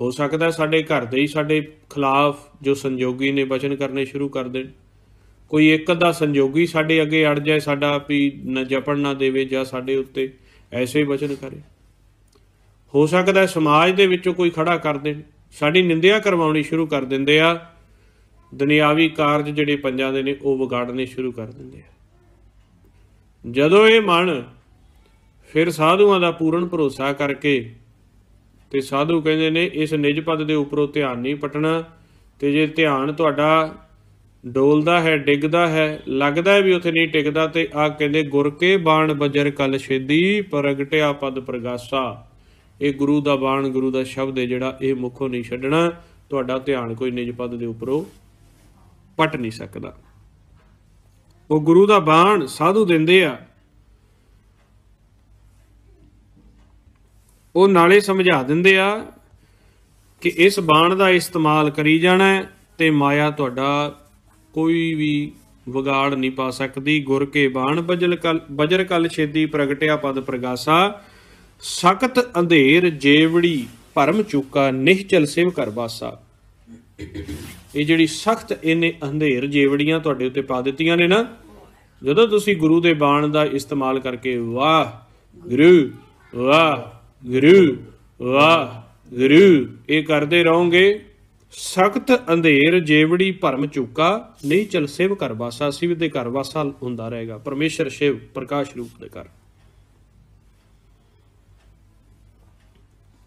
A: ਹੋ ਸਕਦਾ ਸਾਡੇ ਘਰ ਦੇ ਹੀ ਸਾਡੇ ਖਿਲਾਫ ਜੋ ਸੰਜੋਗੀ ਨੇ ਬਚਨ ਕਰਨੇ ਸ਼ੁਰੂ ਕਰ ਦੇਣ ਕੋਈ ਇੱਕ ਦਾ ਸੰਜੋਗੀ ਸਾਡੇ ਅੱਗੇ ਅੜ ਜਾਏ ਸਾਡਾ ਵੀ ਜਪਣ ਨਾ ਦੇਵੇ ਜਾਂ ਸਾਡੇ ਉੱਤੇ ਐਸੇ ਬਚਨ ਕਰੇ ਹੋ ਸਕਦਾ ਸਮਾਜ ਦੇ ਵਿੱਚੋਂ ਕੋਈ ਖੜਾ ਕਰ ਦੇਣ ਸਾਡੀ ਨਿੰਦਿਆ ਕਰਵਾਉਣੀ ਸ਼ੁਰੂ ਕਰ ਦਿੰਦੇ ਆ ਦੁਨਿਆਵੀ ਕਾਰਜ ਜਿਹੜੇ ਪੰਜਾਂ ਦੇ ਨੇ ਉਹ ਵਿਗਾੜਨੇ ਸ਼ੁਰੂ ਕਰ ਦਿੰਦੇ ਆ ਜਦੋਂ ਇਹ ਮਨ ਫਿਰ ਸਾਧੂਆਂ ਦਾ ਪੂਰਨ ਭਰੋਸਾ ਕਰਕੇ ਤੇ ਸਾਧੂ ਕਹਿੰਦੇ ਨੇ ਇਸ ਨਿਜ ਪਦ ਦੇ ਉੱਪਰੋਂ ਧਿਆਨ ਨਹੀਂ ਪਟਣਾ ਤੇ ਜੇ ਧਿਆਨ ਤੁਹਾਡਾ ਡੋਲਦਾ ਹੈ ਡਿੱਗਦਾ ਹੈ ਲੱਗਦਾ ਹੈ ਵੀ ਉਥੇ ਨਹੀਂ ਟਿਕਦਾ ਤੇ ਆ ਕਹਿੰਦੇ ਗੁਰ ਕੇ ਬਾਣ ਬਜਰ ਕਲ ਛੇਦੀ ਪ੍ਰਗਟਿਆ ਪਦ ਪ੍ਰਗਾਸਾ ਇਹ ਗੁਰੂ ਦਾ ਬਾਣ ਗੁਰੂ ਦਾ ਸ਼ਬਦ ਹੈ ਜਿਹੜਾ ਇਹ ਮੁੱਖੋਂ ਨਹੀਂ ਛੱਡਣਾ ਤੁਹਾਡਾ ਧਿਆਨ ਕੋਈ ਨਿਜ ਪਦ ਦੇ ਉੱਪਰੋਂ ਪਟ ਨਹੀਂ ਸਕਦਾ ਉਹ ਗੁਰੂ ਦਾ ਬਾਣ ਸਾਧੂ ਦਿੰਦੇ ਆ ਉਹ ਨਾਲੇ ਸਮਝਾ ਦਿੰਦੇ ਆ ਕਿ ਇਸ ਬਾਣ ਦਾ ਇਸਤੇਮਾਲ ਕਰੀ ਜਾਣਾ ਤੇ ਮਾਇਆ ਤੁਹਾਡਾ ਕੋਈ ਵੀ ਵਿਗਾੜ ਨਹੀਂ ਪਾ ਸਕਦੀ ਗੁਰ ਕੇ ਬਾਣ ਬਜਲ ਕਲ ਬਜਰ ਕਲ ਛੇਦੀ ਪ੍ਰਗਟਿਆ ਪਦ ਪ੍ਰਗਾਸਾ ਸਖਤ ਅੰਧੇਰ ਜੇਵੜੀ ਭਰਮ ਚੁੱਕਾ ਨਿਹਚਲ ਸਿਵ ਕਰ ਬਾਸਾ ਇਹ ਜਿਹੜੀ ਸਖਤ ਇਹਨੇ ਅੰਧੇਰ ਜੇਵੜੀਆਂ ਤੁਹਾਡੇ ਉੱਤੇ ਪਾ ਦਿੱਤੀਆਂ ਨੇ ਨਾ ਜਦੋਂ ਤੁਸੀਂ ਗੁਰੂ ਦੇ ਬਾਣ ਦਾ ਇਸਤੇਮਾਲ ਕਰਕੇ ਵਾਹ ਗੁਰੂ ਵਾਹ ਗੁਰੂ ਵਾ ਗੁਰੂ ਇਹ ਕਰਦੇ ਰਹੋਗੇ ਸਖਤ ਅੰਧੇਰ ਜੇਵੜੀ ਭਰਮ ਚੁੱਕਾ ਨਹੀਂ ਚਲ ਸੇਵ ਕਰ ਵਾਸਾ ਸਿਵ ਦੇ ਘਰ ਵਾਸਾ ਹੁੰਦਾ ਰਹੇਗਾ ਪਰਮੇਸ਼ਰ ਸ਼ਿਵ ਪ੍ਰਕਾਸ਼ ਰੂਪ ਦੇ ਘਰ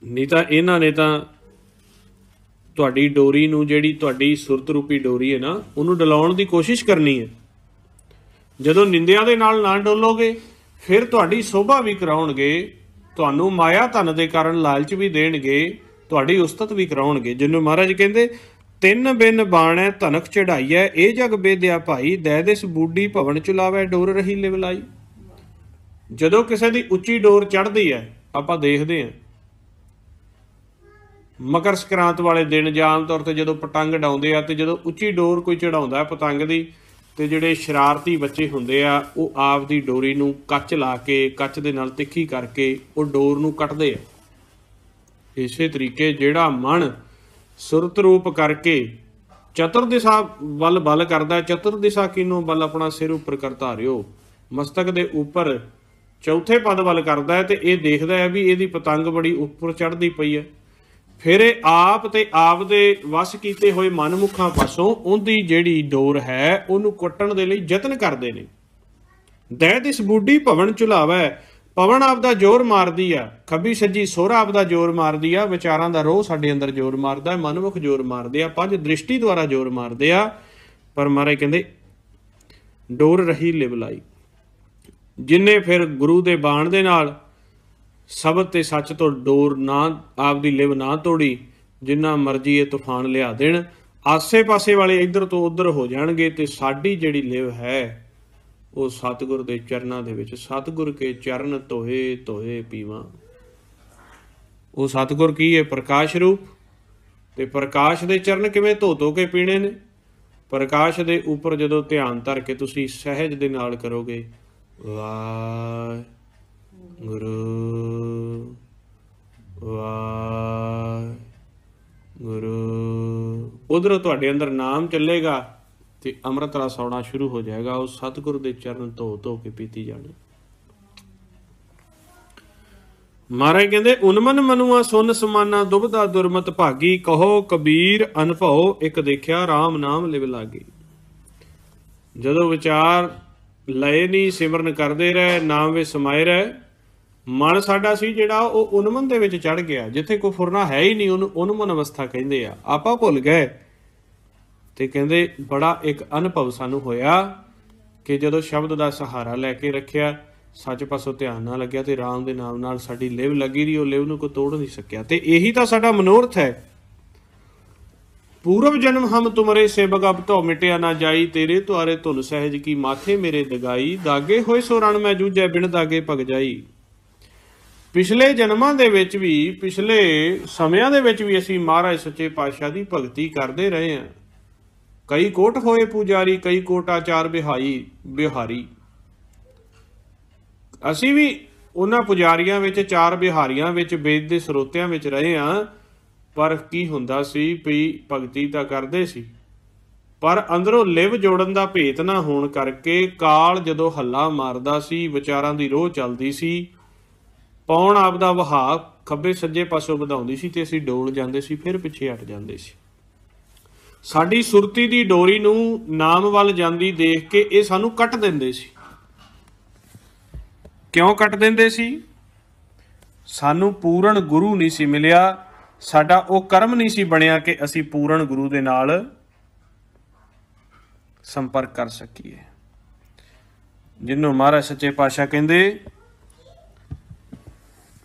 A: ਨਹੀਂ ਤਾਂ ਇਹਨਾਂ ਨੇ ਤਾਂ ਤੁਹਾਡੀ ਡੋਰੀ ਨੂੰ ਜਿਹੜੀ ਤੁਹਾਡੀ ਸੁਰਤ ਰੂਪੀ ਡੋਰੀ ਹੈ ਨਾ ਉਹਨੂੰ ਡਲਾਉਣ ਦੀ ਕੋਸ਼ਿਸ਼ ਕਰਨੀ ਹੈ ਜਦੋਂ ਨਿੰਦਿਆ ਦੇ ਨਾਲ ਨਾ ਡੋਲੋਗੇ ਫਿਰ ਤੁਹਾਡੀ ਸੋਭਾ ਵੀ ਕਰਾਉਣਗੇ ਤੁਹਾਨੂੰ ਮਾਇਆ ਧਨ ਦੇ ਕਾਰਨ ਲਾਲਚ ਵੀ ਦੇਣਗੇ ਤੁਹਾਡੀ ਉਸਤਤ ਵੀ ਕਰਾਉਣਗੇ ਜਿੰਨੂੰ ਮਹਾਰਾਜ ਕਹਿੰਦੇ ਤਿੰਨ ਬਿਨ ਬਾਣੈ ਧਨਕ ਚੜਾਈਐ ਇਹ ਜਗ ਬੇਦਿਆ ਭਾਈ ਦੈ ਦੇਸ ਬੂਡੀ ਭਵਨ ਚੁਲਾਵੇ ਡੋਰ ਰਹੀ ਲਿਵਲਾਈ ਜਦੋਂ ਕਿਸੇ ਦੀ ਉੱਚੀ ਡੋਰ ਚੜਦੀ ਹੈ ਆਪਾਂ ਦੇਖਦੇ ਹਾਂ ਮਕਰ ਸੰਕ੍ਰਾਂਤ ਵਾਲੇ ਦਿਨ ਜਾਂ ਤੌਰ ਤੇ ਜਦੋਂ ਪਟੰਗ ਡਾਉਂਦੇ ਆ ਤੇ ਜਦੋਂ ਉੱਚੀ ਡੋਰ ਕੋਈ ਚੜਾਉਂਦਾ ਹੈ ਪਤੰਗ ਦੀ ਤੇ ਜਿਹੜੇ ਸ਼ਰਾਰਤੀ ਬੱਚੇ ਹੁੰਦੇ ਆ ਉਹ ਆਪ ਦੀ ਡੋਰੀ ਨੂੰ ਕੱਚ ਲਾ ਕੇ ਕੱਚ ਦੇ ਨਾਲ ਤਿੱਖੀ ਕਰਕੇ ਉਹ ਡੋਰ ਨੂੰ ਕੱਟਦੇ ਆ ਇਸੇ ਤਰੀਕੇ ਜਿਹੜਾ ਮਨ ਸੁਰਤ ਰੂਪ ਕਰਕੇ ਚਤੁਰ ਦਿਸ਼ਾ ਵੱਲ ਬਲ ਕਰਦਾ ਚਤੁਰ ਦਿਸ਼ਾ ਕਿਨੂੰ ਬਲ ਆਪਣਾ ਸਿਰ ਉੱਪਰ ਕਰਤਾ ਰਿਓ ਮਸਤਕ ਦੇ ਉੱਪਰ ਚੌਥੇ ਪਦ ਵੱਲ ਕਰਦਾ ਹੈ ਤੇ ਇਹ ਦੇਖਦਾ ਹੈ ਵੀ ਇਹਦੀ ਪਤੰਗ ਬੜੀ ਉੱਪਰ ਚੜਦੀ ਪਈ ਹੈ ਫਿਰ ਇਹ ਆਪ ਤੇ ਆਪ ਦੇ ਵਸ ਕੀਤੇ ਹੋਏ ਮਨਮੁਖਾਂ ਪਾਸੋਂ ਉਹਦੀ ਜਿਹੜੀ ਡੋਰ ਹੈ ਉਹਨੂੰ ਕੱਟਣ ਦੇ ਲਈ ਯਤਨ ਕਰਦੇ ਨੇ ਦਹਿ ਇਸ ਬੁੱਢੀ ਭਵਨ ਚੁਲਾਵਾ ਪਵਨ ਆਪ ਦਾ ਜ਼ੋਰ ਮਾਰਦੀ ਆ ਖੱਬੀ ਸੱਜੀ ਸੋਹਰਾ ਆਪ ਦਾ ਜ਼ੋਰ ਮਾਰਦੀ ਆ ਵਿਚਾਰਾਂ ਦਾ ਰੋਹ ਸਾਡੇ ਅੰਦਰ ਜ਼ੋਰ ਮਾਰਦਾ ਹੈ ਮਨਮੁਖ ਜ਼ੋਰ ਮਾਰਦੇ ਆ ਪੰਜ ਦ੍ਰਿਸ਼ਟੀ ਦੁਆਰਾ ਜ਼ੋਰ ਮਾਰਦੇ ਆ ਪਰ ਮਹਾਰਾਜ ਕਹਿੰਦੇ ਡੋਰ ਰਹੀ ਲਿਬਲਾਈ ਜਿੰਨੇ ਫਿਰ ਗੁਰੂ ਦੇ ਬਾਣ ਦੇ ਨਾਲ ਸ਼ਬਦ ਤੇ ਸੱਚ ਤੋਂ ਡੋਰ ਨਾ ਆਪਦੀ ਲਿਵ ਨਾ ਤੋੜੀ ਜਿੰਨਾ ਮਰਜ਼ੀ ਇਹ ਤੂਫਾਨ ਲਿਆ ਦੇਣ ਆਸੇ-ਪਾਸੇ ਵਾਲੇ ਇੱਧਰ ਤੋਂ ਉੱਧਰ ਹੋ ਜਾਣਗੇ ਤੇ ਸਾਡੀ ਜਿਹੜੀ ਲਿਵ ਹੈ ਉਹ ਸਤਿਗੁਰ ਦੇ ਚਰਨਾਂ ਦੇ ਵਿੱਚ ਸਤਿਗੁਰ ਕੇ ਚਰਨ ਧੋਏ ਧੋਏ ਪੀਵਾਂ ਉਹ ਸਤਿਗੁਰ ਕੀ ਹੈ ਪ੍ਰਕਾਸ਼ ਰੂਪ ਤੇ ਪ੍ਰਕਾਸ਼ ਦੇ ਚਰਨ ਕਿਵੇਂ ਧੋ ਧੋ ਕੇ ਪੀਣੇ ਨੇ ਪ੍ਰਕਾਸ਼ ਦੇ ਉੱਪਰ ਜਦੋਂ ਧਿਆਨ ਧਰ ਕੇ ਤੁਸੀਂ ਸਹਿਜ ਦੇ ਨਾਲ ਕਰੋਗੇ ਵਾਹ ਗੁਰੂ ਵਾਹਿਗੁਰੂ ਉਧਰ ਤੁਹਾਡੇ ਅੰਦਰ ਨਾਮ ਚੱਲੇਗਾ ਤੇ ਅੰਮ੍ਰਿਤ ਰਸ ਆਉਣਾ ਸ਼ੁਰੂ ਹੋ ਜਾਏਗਾ ਉਹ ਸਤਿਗੁਰ ਦੇ ਚਰਨ ਧੋ ਧੋ ਕੇ ਪੀਤੀ ਜਾਣੀ ਮਾਰੇ ਕਹਿੰਦੇ ਉਨਮਨ ਮਨੁਆ ਸੁਨ ਸਮਾਨਾ ਦੁਬਦਾ ਦੁਰਮਤ ਭਾਗੀ ਕਹੋ ਕਬੀਰ ਅਨਭਉ ਇੱਕ ਦੇਖਿਆ RAM ਨਾਮ ਲਿਵ ਲਾਗੀ ਜਦੋਂ ਵਿਚਾਰ ਲਏ ਨਹੀਂ ਸਿਮਰਨ ਕਰਦੇ ਰਹੇ ਨਾਮ ਵਿੱਚ ਸਮਾਇ ਰਹੇ ਮਨ ਸਾਡਾ ਸੀ ਜਿਹੜਾ ਉਹ ਉਨਮਨ ਦੇ ਵਿੱਚ ਚੜ ਗਿਆ ਜਿੱਥੇ ਕੋਈ ਫੁਰਨਾ ਹੈ ਹੀ ਨਹੀਂ ਉਹਨੂੰ ਉਨਮਨ ਅਵਸਥਾ ਕਹਿੰਦੇ ਆ ਆਪਾਂ ਭੁੱਲ ਗਏ ਤੇ ਕਹਿੰਦੇ ਬੜਾ ਇੱਕ ਅਨੁਭਵ ਸਾਨੂੰ ਹੋਇਆ ਕਿ ਜਦੋਂ ਸ਼ਬਦ ਦਾ ਸਹਾਰਾ ਲੈ ਕੇ ਰੱਖਿਆ ਸੱਚ ਪਾਸੋਂ ਧਿਆਨ ਨਾ ਲੱਗਿਆ ਤੇ ਰਾਮ ਦੇ ਨਾਮ ਨਾਲ ਸਾਡੀ ਲਿਵ ਲੱਗੀ ਰਹੀ ਉਹ ਲਿਵ ਨੂੰ ਕੋ ਤੋੜ ਨਹੀਂ ਸਕਿਆ ਤੇ ਇਹੀ ਤਾਂ ਸਾਡਾ ਮਨੋਰਥ ਹੈ ਪੂਰਵ ਜਨਮ ਹਮ ਤੁਮਰੇ ਸੇਵਕ ਅਬ ਤੋ ਮਿਟਿਆ ਨਾ ਜਾਈ ਤੇਰੇ ਤੁਾਰੇ ਧੁਨ ਸਹਿਜ ਕੀ ਮਾਥੇ ਮੇਰੇ ਦਗਾਈ ਦਾਗੇ ਹੋਏ ਸੋ ਰਣ ਮੈਂ ਜੂਝੈ ਬਿਨ ਦਾਗੇ ਭਗ ਜਾਈ ਪਿਛਲੇ ਜਨਮਾਂ ਦੇ ਵਿੱਚ ਵੀ ਪਿਛਲੇ ਸਮਿਆਂ ਦੇ ਵਿੱਚ ਵੀ ਅਸੀਂ ਮਹਾਰਾਜ ਸੱਚੇ ਪਾਤਸ਼ਾਹ ਦੀ ਭਗਤੀ ਕਰਦੇ ਰਹੇ ਹਾਂ ਕਈ ਕੋਟ ਹੋਏ ਪੂਜਾਰੀ ਕਈ ਕੋਟਾਚਾਰ ਬਿਹਾਈ ਬਿਹਾਰੀ ਅਸੀਂ ਵੀ ਉਹਨਾਂ ਪੁਜਾਰੀਆਂ ਵਿੱਚ ਚਾਰ ਬਿਹਾਰੀਆਂ ਵਿੱਚ ਵੇਦ ਦੇ ਸਰੋਤਿਆਂ ਵਿੱਚ ਰਹੇ ਹਾਂ ਪਰ ਕੀ ਹੁੰਦਾ ਸੀ ਵੀ ਭਗਤੀ ਤਾਂ ਕਰਦੇ ਸੀ ਪਰ ਅੰਦਰੋਂ ਲਿਵ ਜੋੜਨ ਦਾ ਭੇਤ ਨਾ ਹੋਣ ਕਰਕੇ ਕਾਲ ਜਦੋਂ ਹੱਲਾ ਮਾਰਦਾ ਸੀ ਵਿਚਾਰਾਂ ਦੀ ਰੋਹ ਚੱਲਦੀ ਸੀ ਪੌਣ ਆਪ ਦਾ ਵਹਾਅ ਖੱਬੇ ਸੱਜੇ ਪਾਸੋਂ ਵਧਾਉਂਦੀ ਸੀ ਤੇ ਅਸੀਂ ਡੋਲ ਜਾਂਦੇ ਸੀ ਫਿਰ ਪਿੱਛੇ ਹਟ ਜਾਂਦੇ ਸੀ ਸਾਡੀ ਸੁਰਤੀ ਦੀ ਡੋਰੀ ਨੂੰ ਨਾਮ ਵੱਲ ਜਾਂਦੀ ਦੇਖ ਕੇ ਇਹ ਸਾਨੂੰ ਕੱਟ ਦਿੰਦੇ ਸੀ ਕਿਉਂ ਕੱਟ ਦਿੰਦੇ ਸੀ ਸਾਨੂੰ ਪੂਰਨ ਗੁਰੂ ਨਹੀਂ ਸੀ ਮਿਲਿਆ ਸਾਡਾ ਉਹ ਕਰਮ ਨਹੀਂ ਸੀ ਬਣਿਆ ਕਿ ਅਸੀਂ ਪੂਰਨ ਗੁਰੂ ਦੇ ਨਾਲ ਸੰਪਰਕ ਕਰ ਸਕੀਏ ਜਿੰਨੂੰ ਮਹਾਰਾਜ ਸੱਚੇ ਪਾਤਸ਼ਾਹ ਕਹਿੰਦੇ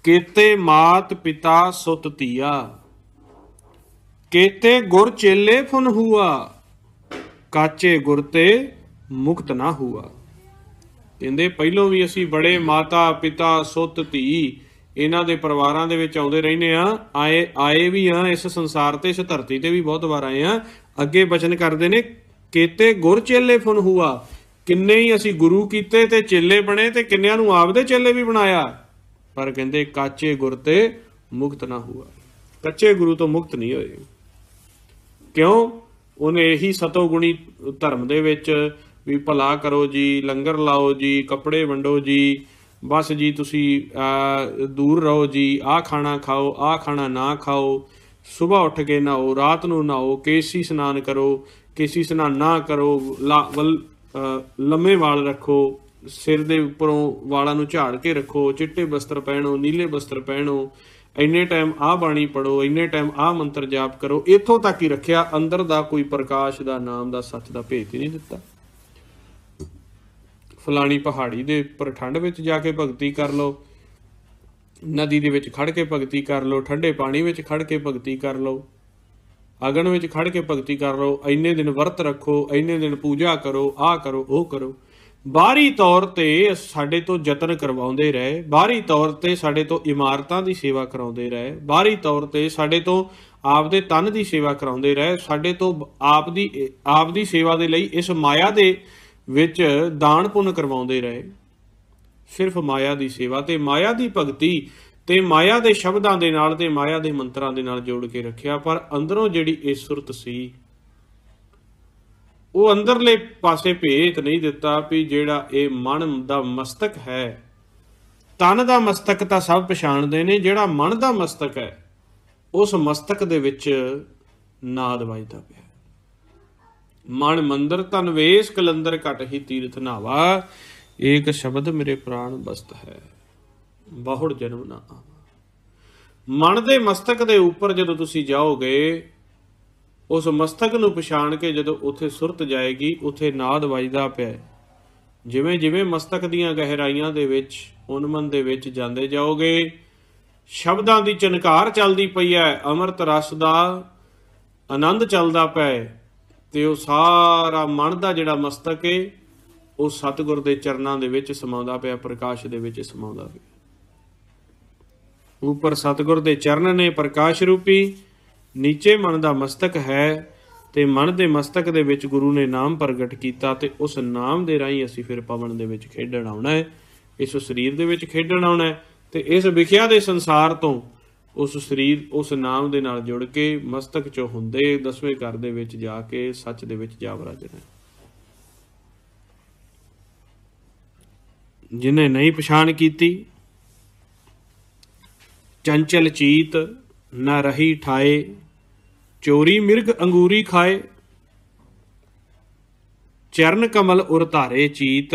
A: ਕੇਤੇ ਮਾਤ ਪਿਤਾ ਸੁਤ ਧੀਆ ਕੇਤੇ ਗੁਰ ਚੇਲੇ ਫੁਨ ਹੁਆ ਕਾਚੇ ਗੁਰ ਤੇ ਮੁਕਤ ਨਾ ਹੁਆ ਕਹਿੰਦੇ ਪਹਿਲੋਂ ਵੀ ਅਸੀਂ ਬੜੇ ਮਾਤਾ ਪਿਤਾ ਸੁੱਤ ਧੀ ਇਹਨਾਂ ਦੇ ਪਰਿਵਾਰਾਂ ਦੇ ਵਿੱਚ ਆਉਂਦੇ ਰਹਿੰਦੇ ਆ ਆਏ ਆਏ ਵੀ ਆ ਇਸ ਸੰਸਾਰ ਤੇ ਇਸ ਧਰਤੀ ਤੇ ਵੀ ਬਹੁਤ ਵਾਰ ਆਏ ਆ ਅੱਗੇ ਬਚਨ ਕਰਦੇ ਨੇ ਕੀਤੇ ਗੁਰ ਚੇਲੇ ਫੁਨ ਹੁਆ ਕਿੰਨੇ ਹੀ ਅਸੀਂ ਗੁਰੂ ਕੀਤੇ ਤੇ ਚੇਲੇ ਬਣੇ ਤੇ ਕਿੰਨਿਆਂ ਨੂੰ ਆਪਦੇ ਚੇਲੇ ਵੀ ਬਣਾਇਆ ਪਰ ਕਹਿੰਦੇ ਕਾਚੇ ਗੁਰ ਤੇ ਮੁਕਤ ਨਾ ਹੁਆ ਕੱਚੇ ਗੁਰੂ ਤੋਂ ਮੁਕਤ ਨਹੀਂ ਹੋਏ ਕਿਉਂ ਉਹਨੇ ਇਹੀ ਸਤੋਗੁਣੀ ਧਰਮ ਦੇ ਵਿੱਚ ਵੀ ਭਲਾ ਕਰੋ ਜੀ ਲੰਗਰ ਲਾਓ ਜੀ ਕੱਪੜੇ ਵੰਡੋ ਜੀ ਬਸ ਜੀ ਤੁਸੀਂ ਦੂਰ ਰਹੋ ਜੀ ਆਹ ਖਾਣਾ ਖਾਓ ਆਹ ਖਾਣਾ ਨਾ ਖਾਓ ਸਵੇਰ ਉੱਠ ਕੇ ਨਾਓ ਰਾਤ ਨੂੰ ਨਾਓ ਕੇਸੀ ਇਸ਼ਨਾਨ ਕਰੋ ਕੇਸੀ ਇਸ਼ਨਾਨ ਨਾ ਕਰੋ ਲੰਮੇ ਵਾਲ ਰੱਖੋ ਸਿਰ ਦੇ ਉੱਪਰੋਂ ਵਾਲਾਂ ਨੂੰ ਝਾੜ ਕੇ ਰੱਖੋ ਚਿੱਟੇ ਬਸਤਰ ਪਹਿਨੋ ਨੀਲੇ ਬਸਤਰ ਪਹਿਨੋ ਇੰਨੇ ਟਾਈਮ ਆਹ ਬਾਣੀ ਪੜੋ ਇੰਨੇ ਟਾਈਮ ਆਹ ਮੰਤਰ ਜਾਪ ਕਰੋ ਇਥੋਂ ਤੱਕ ਹੀ ਰੱਖਿਆ ਅੰਦਰ ਦਾ ਕੋਈ ਪ੍ਰਕਾਸ਼ ਦਾ ਨਾਮ ਦਾ ਸੱਚ ਦਾ ਭੇਤ ਹੀ ਨਹੀਂ ਦਿੱਤਾ ਫਲਾਣੀ ਪਹਾੜੀ ਦੇ ਉੱਪਰ ਠੰਡ ਵਿੱਚ ਜਾ ਕੇ ਭਗਤੀ ਕਰ ਲਓ ਨਦੀ ਦੇ ਵਿੱਚ ਖੜ ਕੇ ਭਗਤੀ ਕਰ ਲਓ ਠੰਡੇ ਪਾਣੀ ਵਿੱਚ ਖੜ ਕੇ ਭਗਤੀ ਕਰ ਲਓ ਅਗਨ ਵਿੱਚ ਖੜ ਕੇ ਭਗਤੀ ਕਰ ਲਓ ਇੰਨੇ ਦਿਨ ਵਰਤ ਰੱਖੋ ਇੰਨੇ ਦਿਨ ਪੂਜਾ ਕਰੋ ਆਹ ਕਰੋ ਉਹ ਕਰੋ ਬਾਹਰੀ ਤੌਰ ਤੇ ਸਾਡੇ ਤੋਂ ਯਤਨ ਕਰਵਾਉਂਦੇ ਰਹੇ ਬਾਹਰੀ ਤੌਰ ਤੇ ਸਾਡੇ ਤੋਂ ਇਮਾਰਤਾਂ ਦੀ ਸੇਵਾ ਕਰਾਉਂਦੇ ਰਹੇ ਬਾਹਰੀ ਤੌਰ ਤੇ ਸਾਡੇ ਤੋਂ ਆਪਦੇ ਤਨ ਦੀ ਸੇਵਾ ਕਰਾਉਂਦੇ ਰਹੇ ਸਾਡੇ ਤੋਂ ਆਪ ਦੀ ਆਪ ਦੀ ਸੇਵਾ ਦੇ ਲਈ ਇਸ ਮਾਇਆ ਦੇ ਵਿੱਚ ਦਾਨ ਪੁੰਨ ਕਰਵਾਉਂਦੇ ਰਹੇ ਸਿਰਫ ਮਾਇਆ ਦੀ ਸੇਵਾ ਤੇ ਮਾਇਆ ਦੀ ਭਗਤੀ ਤੇ ਮਾਇਆ ਦੇ ਸ਼ਬਦਾਂ ਦੇ ਨਾਲ ਤੇ ਮਾਇਆ ਦੇ ਮੰਤਰਾਂ ਦੇ ਨਾਲ ਜੋੜ ਕੇ ਰੱਖਿਆ ਪਰ ਅੰਦਰੋਂ ਜਿਹੜੀ ਇਹ ਸੁਰਤ ਸੀ ਉਹ ਅੰਦਰਲੇ ਪਾਸੇ ਭੇਤ ਨਹੀਂ ਦਿੱਤਾ ਵੀ ਜਿਹੜਾ ਇਹ ਮਨ ਦਾ ਮਸਤਕ ਹੈ ਤਨ ਦਾ ਮਸਤਕ ਤਾਂ ਸਭ ਪਛਾਣਦੇ ਨੇ ਜਿਹੜਾ ਮਨ ਦਾ ਮਸਤਕ ਹੈ ਉਸ ਮਸਤਕ ਦੇ ਵਿੱਚ ਨਾਦ ਵਜਦਾ ਪਿਆ ਮਨ ਮੰਦਰ ਤਨ ਵੇਸ ਕਲੰਦਰ ਘਟ ਹੀ ਤੀਰਥ ਨਾਵਾ ਏਕ ਸ਼ਬਦ ਮੇਰੇ ਪ੍ਰਾਣ ਬਸਤ ਹੈ ਬਹੁੜ ਜਨਮ ਨਾ ਮਨ ਦੇ ਮਸਤਕ ਦੇ ਉੱਪਰ ਜਦੋਂ ਤੁਸੀਂ ਜਾਓਗੇ ਉਸ ਮਸਤਕ ਨੂੰ ਪਛਾਣ ਕੇ ਜਦੋਂ ਉਥੇ ਸੁਰਤ ਜਾਏਗੀ ਉਥੇ ਨਾਦ ਵੱਜਦਾ ਪਿਆ ਜਿਵੇਂ ਜਿਵੇਂ ਮਸਤਕ ਦੀਆਂ ਗਹਿਰਾਈਆਂ ਦੇ ਵਿੱਚ ਉਨਮਨ ਦੇ ਵਿੱਚ ਜਾਂਦੇ ਜਾਓਗੇ ਸ਼ਬਦਾਂ ਦੀ ਚਨਕਾਰ ਚੱਲਦੀ ਪਈ ਹੈ ਅਮਰਤ ਰਸ ਦਾ ਆਨੰਦ ਚੱਲਦਾ ਪਿਆ ਤੇ ਉਹ ਸਾਰਾ ਮਨ ਦਾ ਜਿਹੜਾ ਮਸਤਕ ਹੈ ਉਹ ਸਤਿਗੁਰ ਦੇ ਚਰਨਾਂ ਦੇ ਵਿੱਚ ਸਮਾਉਂਦਾ ਪਿਆ ਪ੍ਰਕਾਸ਼ ਦੇ ਵਿੱਚ ਸਮਾਉਂਦਾ ਪਿਆ ਉਪਰ ਸਤਿਗੁਰ ਦੇ ਚਰਨ ਨੇ ਪ੍ਰਕਾਸ਼ ਰੂਪੀ ਨੀਚੇ ਮਨ ਦਾ ਮਸਤਕ ਹੈ ਤੇ ਮਨ ਦੇ ਮਸਤਕ ਦੇ ਵਿੱਚ ਗੁਰੂ ਨੇ ਨਾਮ ਪ੍ਰਗਟ ਕੀਤਾ ਤੇ ਉਸ ਨਾਮ ਦੇ ਰਾਹੀਂ ਅਸੀਂ ਫਿਰ ਪਵਨ ਦੇ ਵਿੱਚ ਖੇਡਣ ਆਉਣਾ ਹੈ ਇਸ ਸਰੀਰ ਦੇ ਵਿੱਚ ਖੇਡਣ ਆਉਣਾ ਹੈ ਤੇ ਇਸ ਵਿਖਿਆ ਦੇ ਸੰਸਾਰ ਤੋਂ ਉਸ ਸਰੀਰ ਉਸ ਨਾਮ ਦੇ ਨਾਲ ਜੁੜ ਕੇ ਮਸਤਕ ਚੋਂ ਹੁੰਦੇ ਦਸਵੇਂ ਘਰ ਦੇ ਵਿੱਚ ਜਾ ਕੇ ਸੱਚ ਦੇ ਵਿੱਚ ਜਾ ਵਰਜਣਾ ਜਿਨੇ ਨਹੀਂ ਪਛਾਣ ਕੀਤੀ ਚੰਚਲ ਚੀਤ ਨਾ ਰਹੀ ਠਾਏ ਚੋਰੀ ਮਿਰਗ ਅੰਗੂਰੀ ਖਾਏ ਚਰਨ ਕਮਲ ਉਰ ਧਾਰੇ ਚੀਤ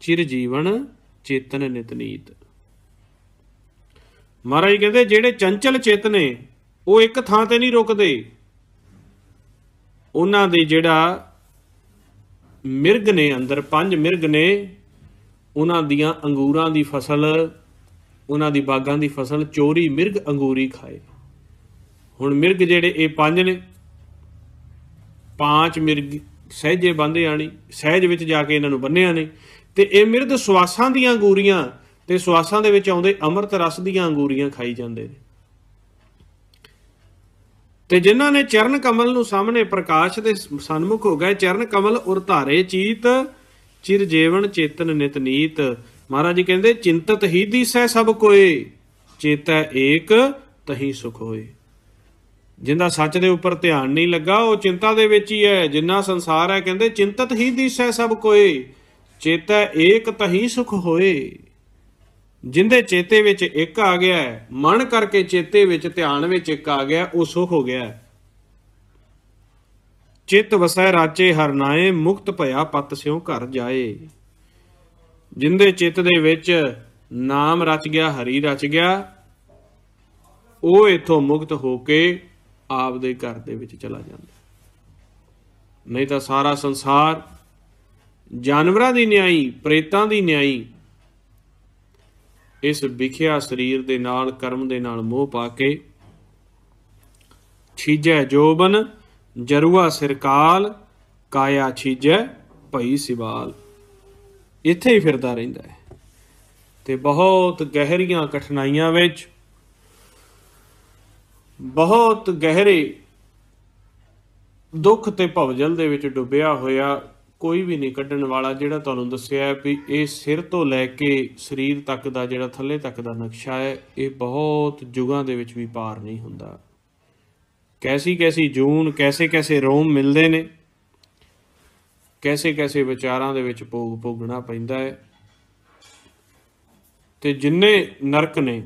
A: ਚਿਰ ਜੀਵਨ ਚੇਤਨ ਨਿਤਨੀਤ ਮਹਾਰਾਜ ਕਹਿੰਦੇ ਜਿਹੜੇ ਚੰਚਲ ਚੇਤ ਨੇ ਉਹ ਇੱਕ ਥਾਂ ਤੇ ਨਹੀਂ ਰੁਕਦੇ ਉਹਨਾਂ ਦੇ ਜਿਹੜਾ ਮਿਰਗ ਨੇ ਅੰਦਰ ਪੰਜ ਮਿਰਗ ਨੇ ਉਹਨਾਂ ਦੀਆਂ ਅੰਗੂਰਾਂ ਦੀ ਫਸਲ ਉਹਨਾਂ ਦੀ ਬਾਗਾਂ ਦੀ ਫਸਲ ਚੋਰੀ ਮਿਰਗ ਅੰਗੂਰੀ ਖਾਏ ਹੁਣ ਮਿਰਗ ਜਿਹੜੇ ਇਹ ਪੰਜ ਨੇ ਪੰਜ ਮਿਰਗ ਸਹਿਜੇ ਬੰਦੇ ਆਣੀ ਸਹਿਜ ਵਿੱਚ ਜਾ ਕੇ ਇਹਨਾਂ ਨੂੰ ਬੰਨਿਆ ਨੇ ਤੇ ਇਹ ਮਿਰਦ ਸਵਾਸਾਂ ਦੀਆਂ ਅੰਗੂਰੀਆਂ ਤੇ ਸਵਾਸਾਂ ਦੇ ਵਿੱਚ ਆਉਂਦੇ ਅੰਮ੍ਰਿਤ ਰਸ ਦੀਆਂ ਅੰਗੂਰੀਆਂ ਖਾਈ ਜਾਂਦੇ ਨੇ ਤੇ ਜਿਨ੍ਹਾਂ ਨੇ ਚਰਨ ਕਮਲ ਨੂੰ ਸਾਹਮਣੇ ਪ੍ਰਕਾਸ਼ ਦੇ ਸਨਮੁਖ ਹੋ ਗਏ ਚਰਨ ਕਮਲ ਉਰਤਾਰੇ ਚੀਤ ਚਿਰ ਜੀਵਨ ਚੇਤਨ ਨਿਤਨੀਤ ਮਹਾਰਾਜ ਜੀ ਕਹਿੰਦੇ ਚਿੰਤਤ ਹੀ ਦੀਸੈ ਸਭ ਕੋਏ ਚੇਤਾ ਏਕ ਤਹੀ ਸੁਖ ਹੋਏ ਜਿੰਦਾ ਸੱਚ ਦੇ ਉੱਪਰ ਧਿਆਨ ਨਹੀਂ ਲੱਗਾ ਉਹ ਚਿੰਤਾ ਦੇ ਵਿੱਚ ਹੀ ਹੈ ਜਿੰਨਾ ਸੰਸਾਰ ਹੈ ਕਹਿੰਦੇ ਚਿੰਤਤ ਹੀ ਦੀਸੈ ਸਭ ਕੋਏ ਚੇਤਾ ਏਕ ਤਹੀ ਸੁਖ ਹੋਏ ਜਿੰਦੇ ਚੇਤੇ ਵਿੱਚ ਇੱਕ ਆ ਗਿਆ ਮਨ ਕਰਕੇ ਚੇਤੇ ਵਿੱਚ ਧਿਆਨ ਵਿੱਚ ਇੱਕ ਆ ਗਿਆ ਉਹ ਸੁਖ ਹੋ ਗਿਆ ਚਿਤ ਵਸੈ ਰਾਚੇ ਹਰਨਾਏ ਮੁਕਤ ਭਇਆ ਪਤ ਸਿਉ ਘਰ ਜਾਏ ਜਿੰਦੇ ਚਿੱਤ ਦੇ ਵਿੱਚ ਨਾਮ ਰਚ ਗਿਆ ਹਰੀ ਰਚ ਗਿਆ ਉਹ ਇਥੋਂ ਮੁਕਤ ਹੋ ਕੇ ਆਪ ਦੇ ਘਰ ਦੇ ਵਿੱਚ ਚਲਾ ਜਾਂਦਾ ਨਹੀਂ ਤਾਂ ਸਾਰਾ ਸੰਸਾਰ ਜਾਨਵਰਾਂ ਦੀ ਨਿਆਈ ਪ੍ਰੇਤਾਂ ਦੀ ਨਿਆਈ ਇਸ ਵਿਖਿਆ ਸਰੀਰ ਦੇ ਨਾਲ ਕਰਮ ਦੇ ਨਾਲ ਮੋਹ ਪਾ ਕੇ ਛੀਜੈ ਜੋਬਨ ਜਰੂਆ ਸਿਰਕਾਲ ਕਾਇਆ ਛੀਜੈ ਭਈ ਸਿਵਾਲ ਇੱਥੇ ਹੀ ਫਿਰਦਾ ਰਹਿੰਦਾ ਹੈ ਤੇ ਬਹੁਤ ਗਹਿਰੀਆਂ ਕਠਿਨਾਈਆਂ ਵਿੱਚ ਬਹੁਤ ਗਹਿਰੇ ਦੁੱਖ ਤੇ ਭਵਜਲ ਦੇ ਵਿੱਚ ਡੁੱਬਿਆ ਹੋਇਆ ਕੋਈ ਵੀ ਨਹੀਂ ਕੱਢਣ ਵਾਲਾ ਜਿਹੜਾ ਤੁਹਾਨੂੰ ਦੱਸਿਆ ਹੈ ਵੀ ਇਹ ਸਿਰ ਤੋਂ ਲੈ ਕੇ ਸਰੀਰ ਤੱਕ ਦਾ ਜਿਹੜਾ ਥੱਲੇ ਤੱਕ ਦਾ ਨਕਸ਼ਾ ਹੈ ਇਹ ਬਹੁਤ ਜੁਗਾਂ ਦੇ ਵਿੱਚ ਵੀ ਪਾਰ ਨਹੀਂ ਹੁੰਦਾ ਕੈਸੀ ਕੈਸੀ ਜੂਨ ਕੈਸੇ ਕੈਸੇ ਰੋਮ ਮਿਲਦੇ ਨੇ ਕੈਸੇ ਕੈਸੇ ਵਿਚਾਰਾਂ ਦੇ ਵਿੱਚ ਭੋਗ ਭੋਗਣਾ ਪੈਂਦਾ ਹੈ ਤੇ ਜਿੰਨੇ ਨਰਕ ਨੇ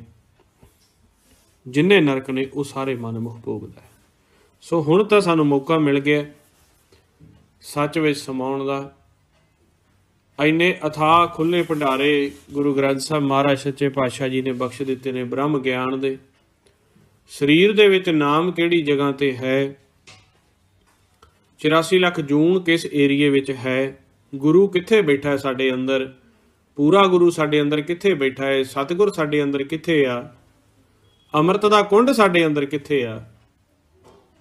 A: ਜਿੰਨੇ ਨਰਕ ਨੇ ਉਹ ਸਾਰੇ ਮਨਮੁਖ ਭੋਗਦਾ ਹੈ ਸੋ ਹੁਣ ਤਾਂ ਸਾਨੂੰ ਮੌਕਾ ਮਿਲ ਗਿਆ ਸੱਚ ਵਿੱਚ ਸਮਾਉਣ ਦਾ ਐਨੇ ਅਥਾ ਖੁੱਲੇ ਭੰਡਾਰੇ ਗੁਰੂ ਗ੍ਰੰਥ ਸਾਹਿਬ ਮਹਾਰਾਜ ਸੱਚੇ ਪਾਤਸ਼ਾਹ ਜੀ ਨੇ ਬਖਸ਼ ਦਿੱਤੇ ਨੇ ਬ੍ਰਹਮ ਗਿਆਨ ਦੇ ਸਰੀਰ ਦੇ ਵਿੱਚ ਨਾਮ ਕਿਹੜੀ ਜਗ੍ਹਾ ਤੇ ਹੈ 84 ਲੱਖ ਜੂਨ ਕਿਸ ਏਰੀਏ ਵਿੱਚ ਹੈ ਗੁਰੂ ਕਿੱਥੇ ਬੈਠਾ ਹੈ ਸਾਡੇ ਅੰਦਰ ਪੂਰਾ ਗੁਰੂ ਸਾਡੇ ਅੰਦਰ ਕਿੱਥੇ ਬੈਠਾ ਹੈ ਸਤਿਗੁਰ ਸਾਡੇ ਅੰਦਰ ਕਿੱਥੇ ਆ ਅੰਮ੍ਰਿਤ ਦਾ ਕੁੰਡ ਸਾਡੇ ਅੰਦਰ ਕਿੱਥੇ ਆ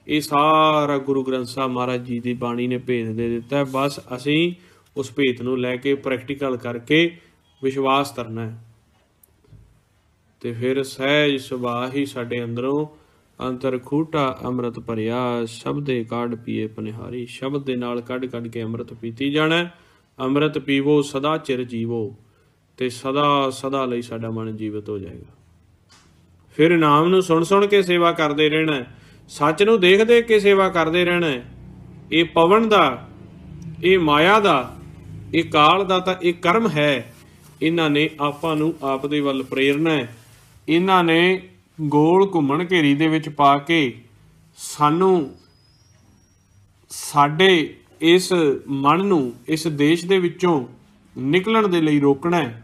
A: ਇਹ ਸਾਰਾ ਗੁਰੂ ਗ੍ਰੰਥ ਸਾਹਿਬ ਮਹਾਰਾਜ ਜੀ ਦੀ ਬਾਣੀ ਨੇ ਭੇਦ ਦੇ ਦਿੱਤਾ ਬਸ ਅਸੀਂ ਉਸ ਭੇਤ ਨੂੰ ਲੈ ਕੇ ਪ੍ਰੈਕਟੀਕਲ ਕਰਕੇ ਵਿਸ਼ਵਾਸ ਕਰਨਾ ਹੈ ਤੇ ਫਿਰ ਸਹਿਜ ਸੁਭਾਅ ਹੀ ਸਾਡੇ ਅੰਦਰੋਂ ਅੰਤਰ ਖੂਟਾ ਅੰਮ੍ਰਿਤ ਭਰਿਆ ਸ਼ਬਦੇ ਕਾਢ ਪੀਏ ਪਨਿਹਾਰੀ ਸ਼ਬਦ ਦੇ ਨਾਲ ਕੱਢ ਕੱਢ ਕੇ ਅੰਮ੍ਰਿਤ ਪੀਤੀ ਜਾਣਾ ਅੰਮ੍ਰਿਤ ਪੀਵੋ ਸਦਾ ਚਿਰ ਜੀਵੋ ਤੇ ਸਦਾ ਸਦਾ ਲਈ ਸਾਡਾ ਮਨ ਜੀਵਤ ਹੋ ਜਾਏਗਾ ਫਿਰ ਨਾਮ ਨੂੰ ਸੁਣ ਸੁਣ ਕੇ ਸੇਵਾ ਕਰਦੇ ਰਹਿਣਾ ਸੱਚ ਨੂੰ ਦੇਖ ਦੇਖ ਕੇ ਸੇਵਾ ਕਰਦੇ ਰਹਿਣਾ ਇਹ ਪਵਨ ਦਾ ਇਹ ਮਾਇਆ ਦਾ ਇਹ ਕਾਲ ਦਾ ਤਾਂ ਇਹ ਕਰਮ ਹੈ ਇਹਨਾਂ ਨੇ ਆਪਾਂ ਨੂੰ ਆਪ ਦੇ ਵੱਲ ਪ੍ਰੇਰਣਾ ਹੈ ਇਹਨਾਂ ਨੇ ਗੋਲ ਘੁੰਮਣ ਘੇਰੀ ਦੇ ਵਿੱਚ ਪਾ ਕੇ ਸਾਨੂੰ ਸਾਡੇ ਇਸ ਮਨ ਨੂੰ ਇਸ ਦੇਸ਼ ਦੇ ਵਿੱਚੋਂ ਨਿਕਲਣ ਦੇ ਲਈ ਰੋਕਣਾ ਹੈ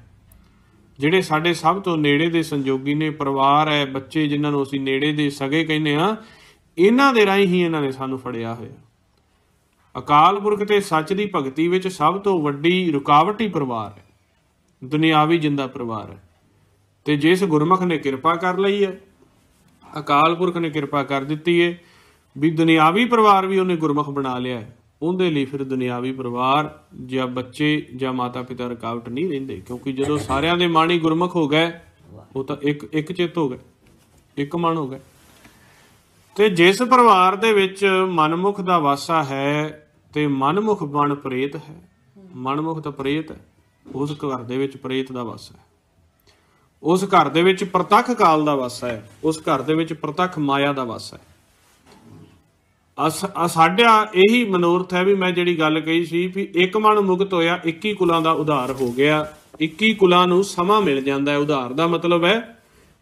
A: ਜਿਹੜੇ ਸਾਡੇ ਸਭ ਤੋਂ ਨੇੜੇ ਦੇ ਸੰਜੋਗੀ ਨੇ ਪਰਿਵਾਰ ਹੈ ਬੱਚੇ ਜਿਨ੍ਹਾਂ ਨੂੰ ਅਸੀਂ ਨੇੜੇ ਦੇ ਸਗੇ ਕਹਿੰਦੇ ਆ ਇਹਨਾਂ ਦੇ ਰਾਹੀਂ ਹੀ ਇਹਨਾਂ ਨੇ ਸਾਨੂੰ ਫੜਿਆ ਹੋਇਆ ਅਕਾਲ ਪੁਰਖ ਤੇ ਸੱਚ ਦੀ ਭਗਤੀ ਵਿੱਚ ਸਭ ਤੋਂ ਵੱਡੀ ਰੁਕਾਵਟ ਹੀ ਪਰਿਵਾਰ ਹੈ ਦੁਨਿਆਵੀ ਜਿੰਦਾ ਪਰਿਵਾਰ ਹੈ ਤੇ ਜਿਸ ਗੁਰਮਖ ਨੇ ਕਿਰਪਾ ਕਰ ਲਈ ਹੈ ਅਕਾਲ ਪੁਰਖ ਨੇ ਕਿਰਪਾ ਕਰ ਦਿੱਤੀ ਏ ਵੀ ਦੁਨਿਆਵੀ ਪਰਿਵਾਰ ਵੀ ਉਹਨੇ ਗੁਰਮੁਖ ਬਣਾ ਲਿਆ ਉਹਦੇ ਲਈ ਫਿਰ ਦੁਨਿਆਵੀ ਪਰਿਵਾਰ ਜਾਂ ਬੱਚੇ ਜਾਂ ਮਾਤਾ ਪਿਤਾ ਰਕਾਵਟ ਨਹੀਂ ਰਹਿੰਦੇ ਕਿਉਂਕਿ ਜਦੋਂ ਸਾਰਿਆਂ ਦੇ ਮਾਣੀ ਗੁਰਮਖ ਗੁਰਮੁਖ ਹੋ ਗਏ ਉਹ ਤਾਂ ਇੱਕ ਇੱਕ ਚਿੱਤ ਹੋ ਗਏ ਇੱਕ ਮਨ ਹੋ ਗਏ ਤੇ ਜਿਸ ਪਰਿਵਾਰ ਦੇ ਵਿੱਚ ਮਨਮੁਖ ਦਾ ਵਾਸਾ ਹੈ ਤੇ ਮਨਮੁਖ ਬਣ ਪ੍ਰੇਤ ਹੈ ਮਨਮੁਖ ਤਾਂ ਪ੍ਰੇਤ ਹੈ ਉਸ ਘਰ ਦੇ ਵਿੱਚ ਪ੍ਰੇਤ ਦਾ ਵਾਸਾ ਹੈ ਉਸ ਘਰ ਦੇ ਵਿੱਚ ਪ੍ਰਤੱਖ ਕਾਲ ਦਾ ਵਾਸਾ ਹੈ ਉਸ ਘਰ ਦੇ ਵਿੱਚ ਪ੍ਰਤੱਖ ਮਾਇਆ ਦਾ ਵਾਸਾ ਹੈ ਆ ਸਾਡਾ ਇਹੀ ਮਨੋਰਥ ਹੈ ਵੀ ਮੈਂ ਜਿਹੜੀ ਗੱਲ ਕਹੀ ਸੀ ਵੀ ਇੱਕ ਮਨ ਮੁਕਤ ਹੋਇਆ 21 ਕੁਲਾਂ ਦਾ ਉਧਾਰ ਹੋ ਗਿਆ 21 ਕੁਲਾਂ ਨੂੰ ਸਮਾਂ ਮਿਲ ਜਾਂਦਾ ਹੈ ਉਧਾਰ ਦਾ ਮਤਲਬ ਹੈ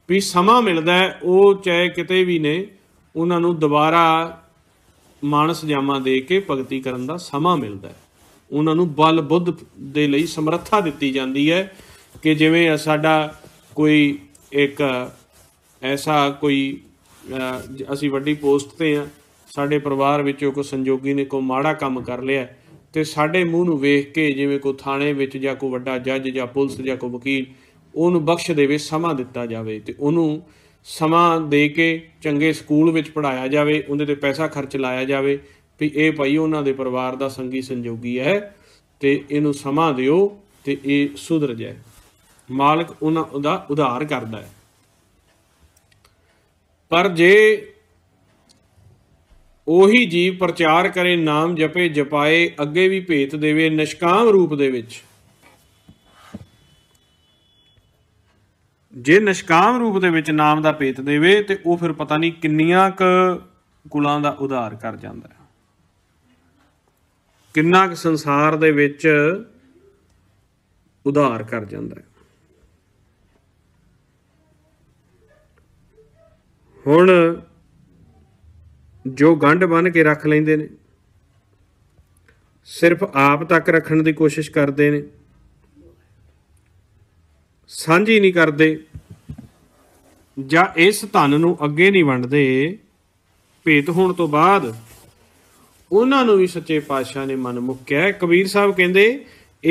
A: ਵੀ ਸਮਾਂ ਮਿਲਦਾ ਹੈ ਉਹ ਚਾਹੇ ਕਿਤੇ ਵੀ ਨੇ ਉਹਨਾਂ ਨੂੰ ਦੁਬਾਰਾ ਮਾਨਸ ਜਾਮਾ ਦੇ ਕੇ ਭਗਤੀ ਕਰਨ ਦਾ ਸਮਾਂ ਮਿਲਦਾ ਹੈ ਉਹਨਾਂ ਨੂੰ ਬਲ ਬੁੱਧ ਦੇ ਲਈ ਸਮਰੱਥਾ ਦਿੱਤੀ ਜਾਂਦੀ ਹੈ ਕਿ ਜਿਵੇਂ ਸਾਡਾ ਕੋਈ ਇੱਕ ਐਸਾ ਕੋਈ ਅਸੀਂ ਵੱਡੀ ਪੋਸਟ ਤੇ ਆ ਸਾਡੇ ਪਰਿਵਾਰ ਵਿੱਚੋਂ ਕੋਈ ਸੰਜੋਗੀ ਨੇ ਕੋਈ ਮਾੜਾ ਕੰਮ ਕਰ ਲਿਆ ਤੇ ਸਾਡੇ ਮੂੰਹ ਨੂੰ ਵੇਖ ਕੇ ਜਿਵੇਂ ਕੋ ਥਾਣੇ ਵਿੱਚ ਜਾਂ ਕੋ ਵੱਡਾ ਜੱਜ ਜਾਂ ਪੁਲਿਸ ਜਾਂ ਕੋ ਵਕੀਲ ਉਹਨੂੰ ਬਖਸ਼ ਦੇਵੇ ਸਮਾਂ ਦਿੱਤਾ ਜਾਵੇ ਤੇ ਉਹਨੂੰ ਸਮਾਂ ਦੇ ਕੇ ਚੰਗੇ ਸਕੂਲ ਵਿੱਚ ਪੜਾਇਆ ਜਾਵੇ ਉਹਦੇ ਤੇ ਪੈਸਾ ਖਰਚ ਲਾਇਆ ਜਾਵੇ ਵੀ ਇਹ ਭਾਈ ਉਹਨਾਂ ਦੇ ਪਰਿਵਾਰ ਦਾ ਸੰਗੀ ਸੰਜੋਗੀ ਹੈ ਤੇ ਇਹਨੂੰ ਸਮਾਂ ਦਿਓ ਤੇ ਇਹ ਸੁਧਰ ਜਾਏ ਮਾਲਕ ਉਹਨਾਂ ਦਾ ਉਧਾਰ ਕਰਦਾ ਹੈ ਪਰ ਜੇ ਉਹੀ ਜੀਵ ਪ੍ਰਚਾਰ ਕਰੇ ਨਾਮ ਜਪੇ ਜਪਾਏ ਅੱਗੇ ਵੀ ਭੇਤ ਦੇਵੇ ਨਿਸ਼ਕਾਮ ਰੂਪ ਦੇ ਵਿੱਚ ਜੇ ਨਿਸ਼ਕਾਮ ਰੂਪ ਦੇ ਵਿੱਚ ਨਾਮ ਦਾ ਭੇਤ ਦੇਵੇ ਤੇ ਉਹ ਫਿਰ ਪਤਾ ਨਹੀਂ ਕਿੰਨੀਆਂ ਕ ਕੁਲਾਂ ਦਾ ਉਧਾਰ ਕਰ ਜਾਂਦਾ ਹੈ ਕਿੰਨਾ ਕ ਸੰਸਾਰ ਦੇ ਵਿੱਚ ਉਧਾਰ ਕਰ ਜਾਂਦਾ ਹੈ ਹੁਣ ਜੋ ਗੰਢ ਬੰਨ ਕੇ ਰੱਖ ਲੈਂਦੇ ਨੇ ਸਿਰਫ ਆਪ ਤੱਕ ਰੱਖਣ ਦੀ ਕੋਸ਼ਿਸ਼ ਕਰਦੇ ਨੇ ਸਾਂਝੀ ਨਹੀਂ ਕਰਦੇ ਜਾਂ ਇਸ ਧਨ ਨੂੰ ਅੱਗੇ ਨਹੀਂ ਵੰਡਦੇ ਭੇਤ ਹੋਣ ਤੋਂ ਬਾਅਦ ਉਹਨਾਂ ਨੂੰ ਵੀ ਸੱਚੇ ਪਾਤਸ਼ਾਹ ਨੇ ਮਨ ਮੁੱਕਿਆ ਕਬੀਰ ਸਾਹਿਬ ਕਹਿੰਦੇ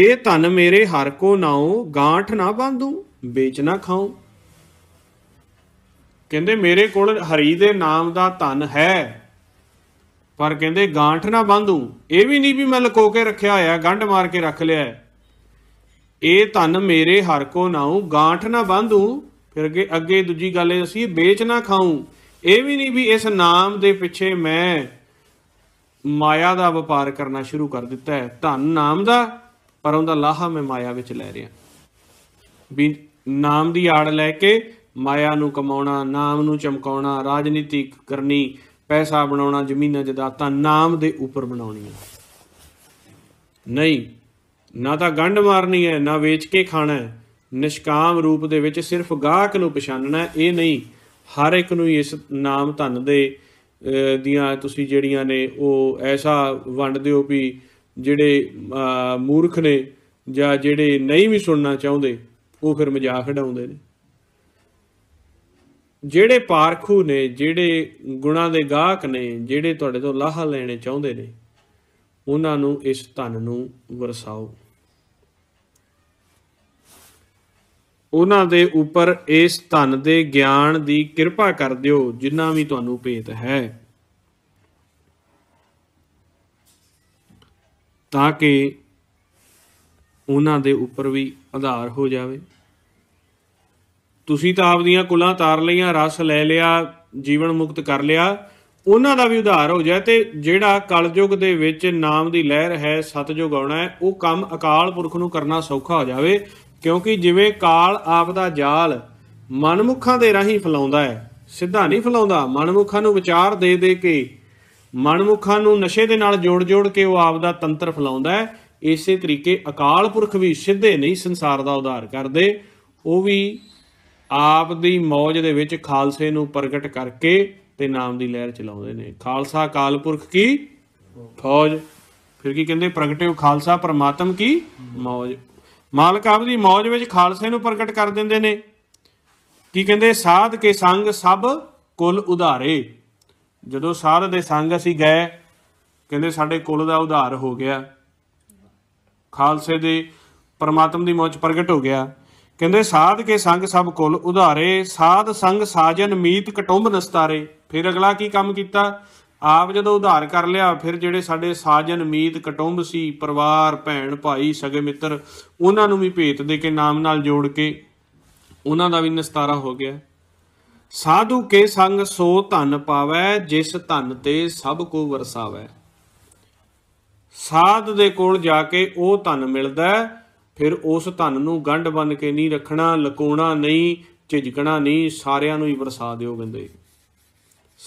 A: ਇਹ ਧਨ ਮੇਰੇ ਹਰ ਕੋ ਨਾਉ ਗਾਂਠ ਨਾ ਬੰਦੂ ਵੇਚ ਨਾ ਖਾਉ ਕਹਿੰਦੇ ਮੇਰੇ ਕੋਲ ਹਰੀ ਦੇ ਨਾਮ ਦਾ ਧਨ ਹੈ ਪਰ ਕਹਿੰਦੇ ਗਾਂਠ ਨਾ ਬੰਧੂ ਇਹ ਵੀ ਨਹੀਂ ਵੀ ਮੈਂ ਲਕੋ ਕੇ ਰੱਖਿਆ ਹੋਇਆ ਗੰਢ ਮਾਰ ਕੇ ਰੱਖ ਲਿਆ ਇਹ ਧਨ ਮੇਰੇ ਹਰ ਕੋ ਨਾਉ ਗਾਂਠ ਨਾ ਬੰਧੂ ਫਿਰ ਅੱਗੇ ਅੱਗੇ ਦੂਜੀ ਗੱਲ ਇਹ ਅਸੀਂ ਵੇਚ ਨਾ ਖਾਉ ਇਹ ਵੀ ਨਹੀਂ ਵੀ ਇਸ ਨਾਮ ਦੇ ਪਿੱਛੇ ਮੈਂ ਮਾਇਆ ਦਾ ਵਪਾਰ ਕਰਨਾ ਸ਼ੁਰੂ ਕਰ ਦਿੱਤਾ ਹੈ ਧਨ ਨਾਮ ਦਾ ਪਰ ਉਹਦਾ ਲਾਹਾ ਮੈਂ ਮਾਇਆ ਵਿੱਚ ਲੈ ਰਿਹਾ ਵੀ ਨਾਮ ਦੀ ਆੜ ਲੈ ਕੇ ਮਾਇਆ ਨੂੰ ਕਮਾਉਣਾ ਨਾਮ ਨੂੰ ਚਮਕਾਉਣਾ ਰਾਜਨੀਤੀ ਕਰਨੀ ਪੈਸਾ ਬਣਾਉਣਾ ਜ਼ਮੀਨਾਂ ਜਦਾਤਾਂ ਨਾਮ ਦੇ ਉੱਪਰ ਬਣਾਉਣੀਆਂ ਨਹੀਂ ਨਾ ਤਾਂ ਗੰਢ ਮਾਰਨੀ ਹੈ ਨਾ ਵੇਚ ਕੇ ਖਾਣਾ ਹੈ ਨਿਸ਼ਕਾਮ ਰੂਪ ਦੇ ਵਿੱਚ ਸਿਰਫ ਗਾਹਕ ਨੂੰ ਪਛਾਨਣਾ ਇਹ ਨਹੀਂ ਹਰ ਇੱਕ ਨੂੰ ਇਸ ਨਾਮ ਧੰਨ ਦੇ ਦੀਆਂ ਤੁਸੀਂ ਜਿਹੜੀਆਂ ਨੇ ਉਹ ਐਸਾ ਵੰਡ ਦਿਓ ਵੀ ਜਿਹੜੇ ਮੂਰਖ ਨੇ ਜਾਂ ਜਿਹੜੇ ਨਹੀਂ ਵੀ ਸੁਣਨਾ ਚਾਹੁੰਦੇ ਉਹ ਫਿਰ ਮਜ਼ਾਕ ਉਡਾਉਂਦੇ ਨੇ ਜਿਹੜੇ ਪਾਰਖੂ ਨੇ ਜਿਹੜੇ ਗੁਣਾ ਦੇ ਗਾਹਕ ਨੇ ਜਿਹੜੇ ਤੁਹਾਡੇ ਤੋਂ ਲਾਹਾ ਲੈਣੇ ਚਾਹੁੰਦੇ ਨੇ ਉਹਨਾਂ ਨੂੰ ਇਸ ਧਨ ਨੂੰ ਵਰਸਾਓ ਉਹਨਾਂ ਦੇ ਉੱਪਰ ਇਸ ਧਨ ਦੇ ਗਿਆਨ ਦੀ ਕਿਰਪਾ ਕਰ ਦਿਓ ਜਿੰਨਾ ਵੀ ਤੁਹਾਨੂੰ ਭੇਤ ਹੈ ਤਾਂ ਕਿ ਉਹਨਾਂ ਦੇ ਉੱਪਰ ਵੀ ਆਧਾਰ ਹੋ ਜਾਵੇ ਤੁਸੀਂ ਤਾਂ ਆਪਦੀਆਂ ਕੁਲਾਂ ਤਾਰ ਲਈਆਂ ਰਸ ਲੈ ਲਿਆ ਜੀਵਨ ਮੁਕਤ ਕਰ ਲਿਆ ਉਹਨਾਂ ਦਾ ਵੀ ਉਧਾਰ ਹੋ ਜਾਏ ਤੇ ਜਿਹੜਾ ਕਲਯੁਗ ਦੇ ਵਿੱਚ ਨਾਮ ਦੀ ਲਹਿਰ ਹੈ ਸਤਜੁਗ ਆਉਣਾ ਹੈ ਉਹ ਕੰਮ ਅਕਾਲ ਪੁਰਖ ਨੂੰ ਕਰਨਾ ਸੌਖਾ ਹੋ ਜਾਵੇ ਕਿਉਂਕਿ ਜਿਵੇਂ ਕਾਲ ਆਪ ਦਾ ਜਾਲ ਮਨਮੁਖਾਂ ਦੇ ਰਾਹੀਂ ਫਲਾਉਂਦਾ ਹੈ ਸਿੱਧਾ ਨਹੀਂ ਫਲਾਉਂਦਾ ਮਨਮੁਖਾਂ ਨੂੰ ਵਿਚਾਰ ਦੇ ਦੇ ਕੇ ਮਨਮੁਖਾਂ ਨੂੰ ਨਸ਼ੇ ਦੇ ਨਾਲ ਜੋੜ-ਜੋੜ ਕੇ ਉਹ ਆਪ ਦਾ ਤੰਤਰ ਫਲਾਉਂਦਾ ਹੈ ਇਸੇ ਤਰੀਕੇ ਅਕਾਲ ਪੁਰਖ ਵੀ ਸਿੱਧੇ ਨਹੀਂ ਸੰਸਾਰ ਦਾ ਉਧਾਰ ਕਰਦੇ ਉਹ ਵੀ ਆਪ ਦੀ ਮੌਜ ਦੇ ਵਿੱਚ ਖਾਲਸੇ ਨੂੰ ਪ੍ਰਗਟ ਕਰਕੇ ਤੇ ਨਾਮ ਦੀ ਲਹਿਰ ਚਲਾਉਂਦੇ ਨੇ ਖਾਲਸਾ ਕਾਲਪੁਰਖ ਕੀ ਫੌਜ ਫਿਰ ਕੀ ਕਹਿੰਦੇ ਪ੍ਰਗਟਿਓ ਖਾਲਸਾ ਪਰਮਾਤਮ ਕੀ ਮੌਜ ਮਾਲਕ ਆਪ ਦੀ ਮੌਜ ਵਿੱਚ ਖਾਲਸੇ ਨੂੰ ਪ੍ਰਗਟ ਕਰ ਦਿੰਦੇ ਨੇ ਕੀ ਕਹਿੰਦੇ ਸਾਧ ਕੇ ਸੰਗ ਸਭ ਕੁਲ ਉਧਾਰੇ ਜਦੋਂ ਸਾਧ ਦੇ ਸੰਗ ਅਸੀਂ ਗਏ ਕਹਿੰਦੇ ਸਾਡੇ ਕੁਲ ਦਾ ਉਧਾਰ ਹੋ ਗਿਆ ਖਾਲਸੇ ਦੇ ਪਰਮਾਤਮ ਦੀ ਮੌਜ ਪ੍ਰਗਟ ਹੋ ਗਿਆ ਕਹਿੰਦੇ ਸਾਧ ਕੇ ਸੰਗ ਸਭ ਕੁਲ ਉਧਾਰੇ ਸਾਧ ਸੰਗ ਸਾਜਨ ਮੀਤ ਕਟੁੰਬ ਨਸਤਾਰੇ ਫਿਰ ਅਗਲਾ ਕੀ ਕੰਮ ਕੀਤਾ ਆਪ ਜਦੋਂ ਉਧਾਰ ਕਰ ਲਿਆ ਫਿਰ ਜਿਹੜੇ ਸਾਡੇ ਸਾਜਨ ਮੀਤ ਕਟੁੰਬ ਸੀ ਪਰਿਵਾਰ ਭੈਣ ਭਾਈ ਸਗੇ ਮਿੱਤਰ ਉਹਨਾਂ ਨੂੰ ਵੀ ਭੇਤ ਦੇ ਕੇ ਨਾਮ ਨਾਲ ਜੋੜ ਕੇ ਉਹਨਾਂ ਦਾ ਵੀ ਨਸਤਾਰਾ ਹੋ ਗਿਆ ਸਾਧੂ ਕੇ ਸੰਗ ਸੋ ਧਨ ਪਾਵੈ ਜਿਸ ਧਨ ਤੇ ਸਭ ਕੋ ਵਰਸਾਵੈ ਸਾਧ ਦੇ ਕੋਲ ਜਾ ਕੇ ਉਹ ਧਨ ਮਿਲਦਾ ਹੈ ਫਿਰ ਉਸ ਧਨ ਨੂੰ ਗੰਢ ਬੰਨ ਕੇ ਨਹੀਂ ਰੱਖਣਾ ਲਕੋਣਾ ਨਹੀਂ ਝਿਜਕਣਾ ਨਹੀਂ ਸਾਰਿਆਂ ਨੂੰ ਹੀ ਵਰਸਾ ਦਿਓ ਕਹਿੰਦੇ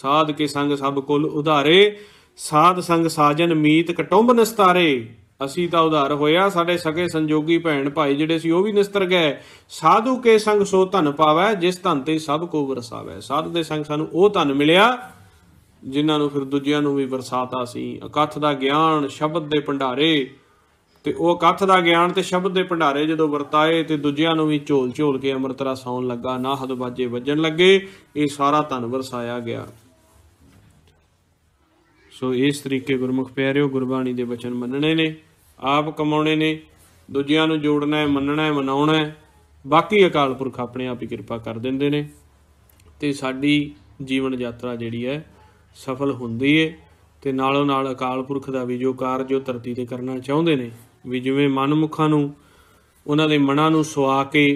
A: ਸਾਧ ਕੇ ਸੰਗ ਸਭ ਕੁਲ ਉਧਾਰੇ ਸਾਧ ਸੰਗ ਸਾਜਨ ਮੀਤ ਕਟੁੰਬ ਨਸਤਾਰੇ ਅਸੀਂ ਤਾਂ ਉਧਾਰ ਹੋਇਆ ਸਾਡੇ ਸਕੇ ਸੰਜੋਗੀ ਭੈਣ ਭਾਈ ਜਿਹੜੇ ਸੀ ਉਹ ਵੀ ਨਿਸਤਰ ਗਏ ਸਾਧੂ ਕੇ ਸੰਗ ਸੋ ਧਨ ਪਾਵੈ ਜਿਸ ਧਨ ਤੇ ਸਭ ਕੋ ਵਰਸਾਵੈ ਸਾਧ ਦੇ ਸੰਗ ਸਾਨੂੰ ਉਹ ਧਨ ਮਿਲਿਆ ਜਿਨ੍ਹਾਂ ਨੂੰ ਫਿਰ ਦੂਜਿਆਂ ਨੂੰ ਵੀ ਵਰਸਾਤਾ ਸੀ ਅਕਥ ਦਾ ਗਿਆਨ ਸ਼ਬਦ ਦੇ ਭੰਡਾਰੇ ਤੇ ਉਹ ਕਥ ਦਾ ਗਿਆਨ ਤੇ ਸ਼ਬਦ ਦੇ ਭੰਡਾਰੇ ਜਦੋਂ ਵਰਤਾਏ ਤੇ ਦੂਜਿਆਂ ਨੂੰ ਵੀ ਝੋਲ ਝੋਲ ਕੇ ਅੰਮ੍ਰਿਤ ਰਸ ਲੱਗਾ ਨਾ ਹਦ ਬਾਜੇ ਵੱਜਣ ਲੱਗੇ ਇਹ ਸਾਰਾ ਧਨ ਵਰਸਾਇਆ ਗਿਆ ਸੋ ਇਸ ਤਰੀਕੇ ਗੁਰਮੁਖ ਪਿਆਰਿਓ ਗੁਰਬਾਣੀ ਦੇ ਬਚਨ ਮੰਨਣੇ ਨੇ ਆਪ ਕਮਾਉਣੇ ਨੇ ਦੂਜਿਆਂ ਨੂੰ ਜੋੜਨਾ ਹੈ ਮੰਨਣਾ ਹੈ ਮਨਾਉਣਾ ਹੈ ਬਾਕੀ ਅਕਾਲ ਪੁਰਖ ਆਪਣੇ ਆਪ ਹੀ ਕਿਰਪਾ ਕਰ ਦਿੰਦੇ ਨੇ ਤੇ ਸਾਡੀ ਜੀਵਨ ਯਾਤਰਾ ਜਿਹੜੀ ਹੈ ਸਫਲ ਹੁੰਦੀ ਏ ਤੇ ਨਾਲੋਂ ਨਾਲ ਅਕਾਲ ਪੁਰਖ ਦਾ ਵੀ ਜੋ ਕਾਰਜ ਉਹ ਧਰਤੀ ਤੇ ਕਰਨਾ ਚਾਹੁੰਦੇ ਨੇ ਵੀ ਜਿਵੇਂ ਮਨਮੁਖਾਂ ਨੂੰ ਉਹਨਾਂ ਦੇ ਮਨਾਂ ਨੂੰ ਸੁਆ ਕੇ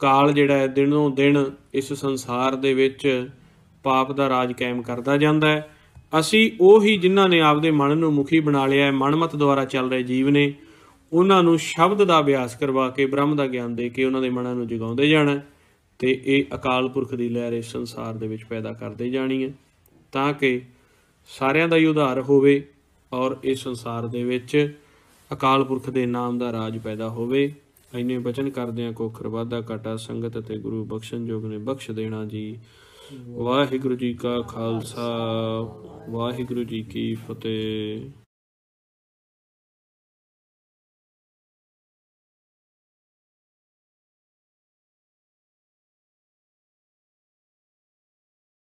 A: ਕਾਲ ਜਿਹੜਾ ਹੈ ਦਿਨੋਂ ਦਿਨ ਇਸ ਸੰਸਾਰ ਦੇ ਵਿੱਚ ਪਾਪ ਦਾ ਰਾਜ ਕਾਇਮ ਕਰਦਾ ਜਾਂਦਾ ਹੈ ਅਸੀਂ ਉਹੀ ਜਿਨ੍ਹਾਂ ਨੇ ਆਪਦੇ ਮਨ ਨੂੰ ਮੁਖੀ ਬਣਾ ਲਿਆ ਹੈ ਮਨਮਤ ਦੁਆਰਾ ਚੱਲ ਰਹੇ ਜੀਵ ਨੇ ਉਹਨਾਂ ਨੂੰ ਸ਼ਬਦ ਦਾ ਅਭਿਆਸ ਕਰਵਾ ਕੇ ਬ੍ਰਹਮ ਦਾ ਗਿਆਨ ਦੇ ਕੇ ਉਹਨਾਂ ਦੇ ਮਨਾਂ ਨੂੰ ਜਗਾਉਂਦੇ ਜਾਣਾ ਤੇ ਇਹ ਅਕਾਲ ਪੁਰਖ ਦੀ ਲਹਿਰ ਇਸ ਸੰਸਾਰ ਦੇ ਵਿੱਚ ਪੈਦਾ ਕਰਦੇ ਜਾਣੀ ਹੈ ਤਾਂ ਕਿ ਸਾਰਿਆਂ ਦਾ ਹੀ ਉਧਾਰ ਹੋਵੇ ਔਰ ਇਸ ਸੰਸਾਰ ਦੇ ਵਿੱਚ ਅਕਾਲ ਪੁਰਖ ਦੇ ਨਾਮ ਦਾ ਰਾਜ ਪੈਦਾ ਹੋਵੇ ਐਨੇ ਬਚਨ ਕਰਦਿਆਂ ਕੋ ਖਰਵਾਦਾ ਕਾਟਾ ਸੰਗਤ ਅਤੇ ਗੁਰੂ ਬਖਸ਼ਣ ਜੋਗ ਨੇ ਬਖਸ਼ ਦੇਣਾ ਜੀ ਵਾਹਿਗੁਰੂ ਜੀ ਕਾ ਖਾਲਸਾ ਵਾਹਿਗੁਰੂ ਜੀ ਕੀ ਫਤਿਹ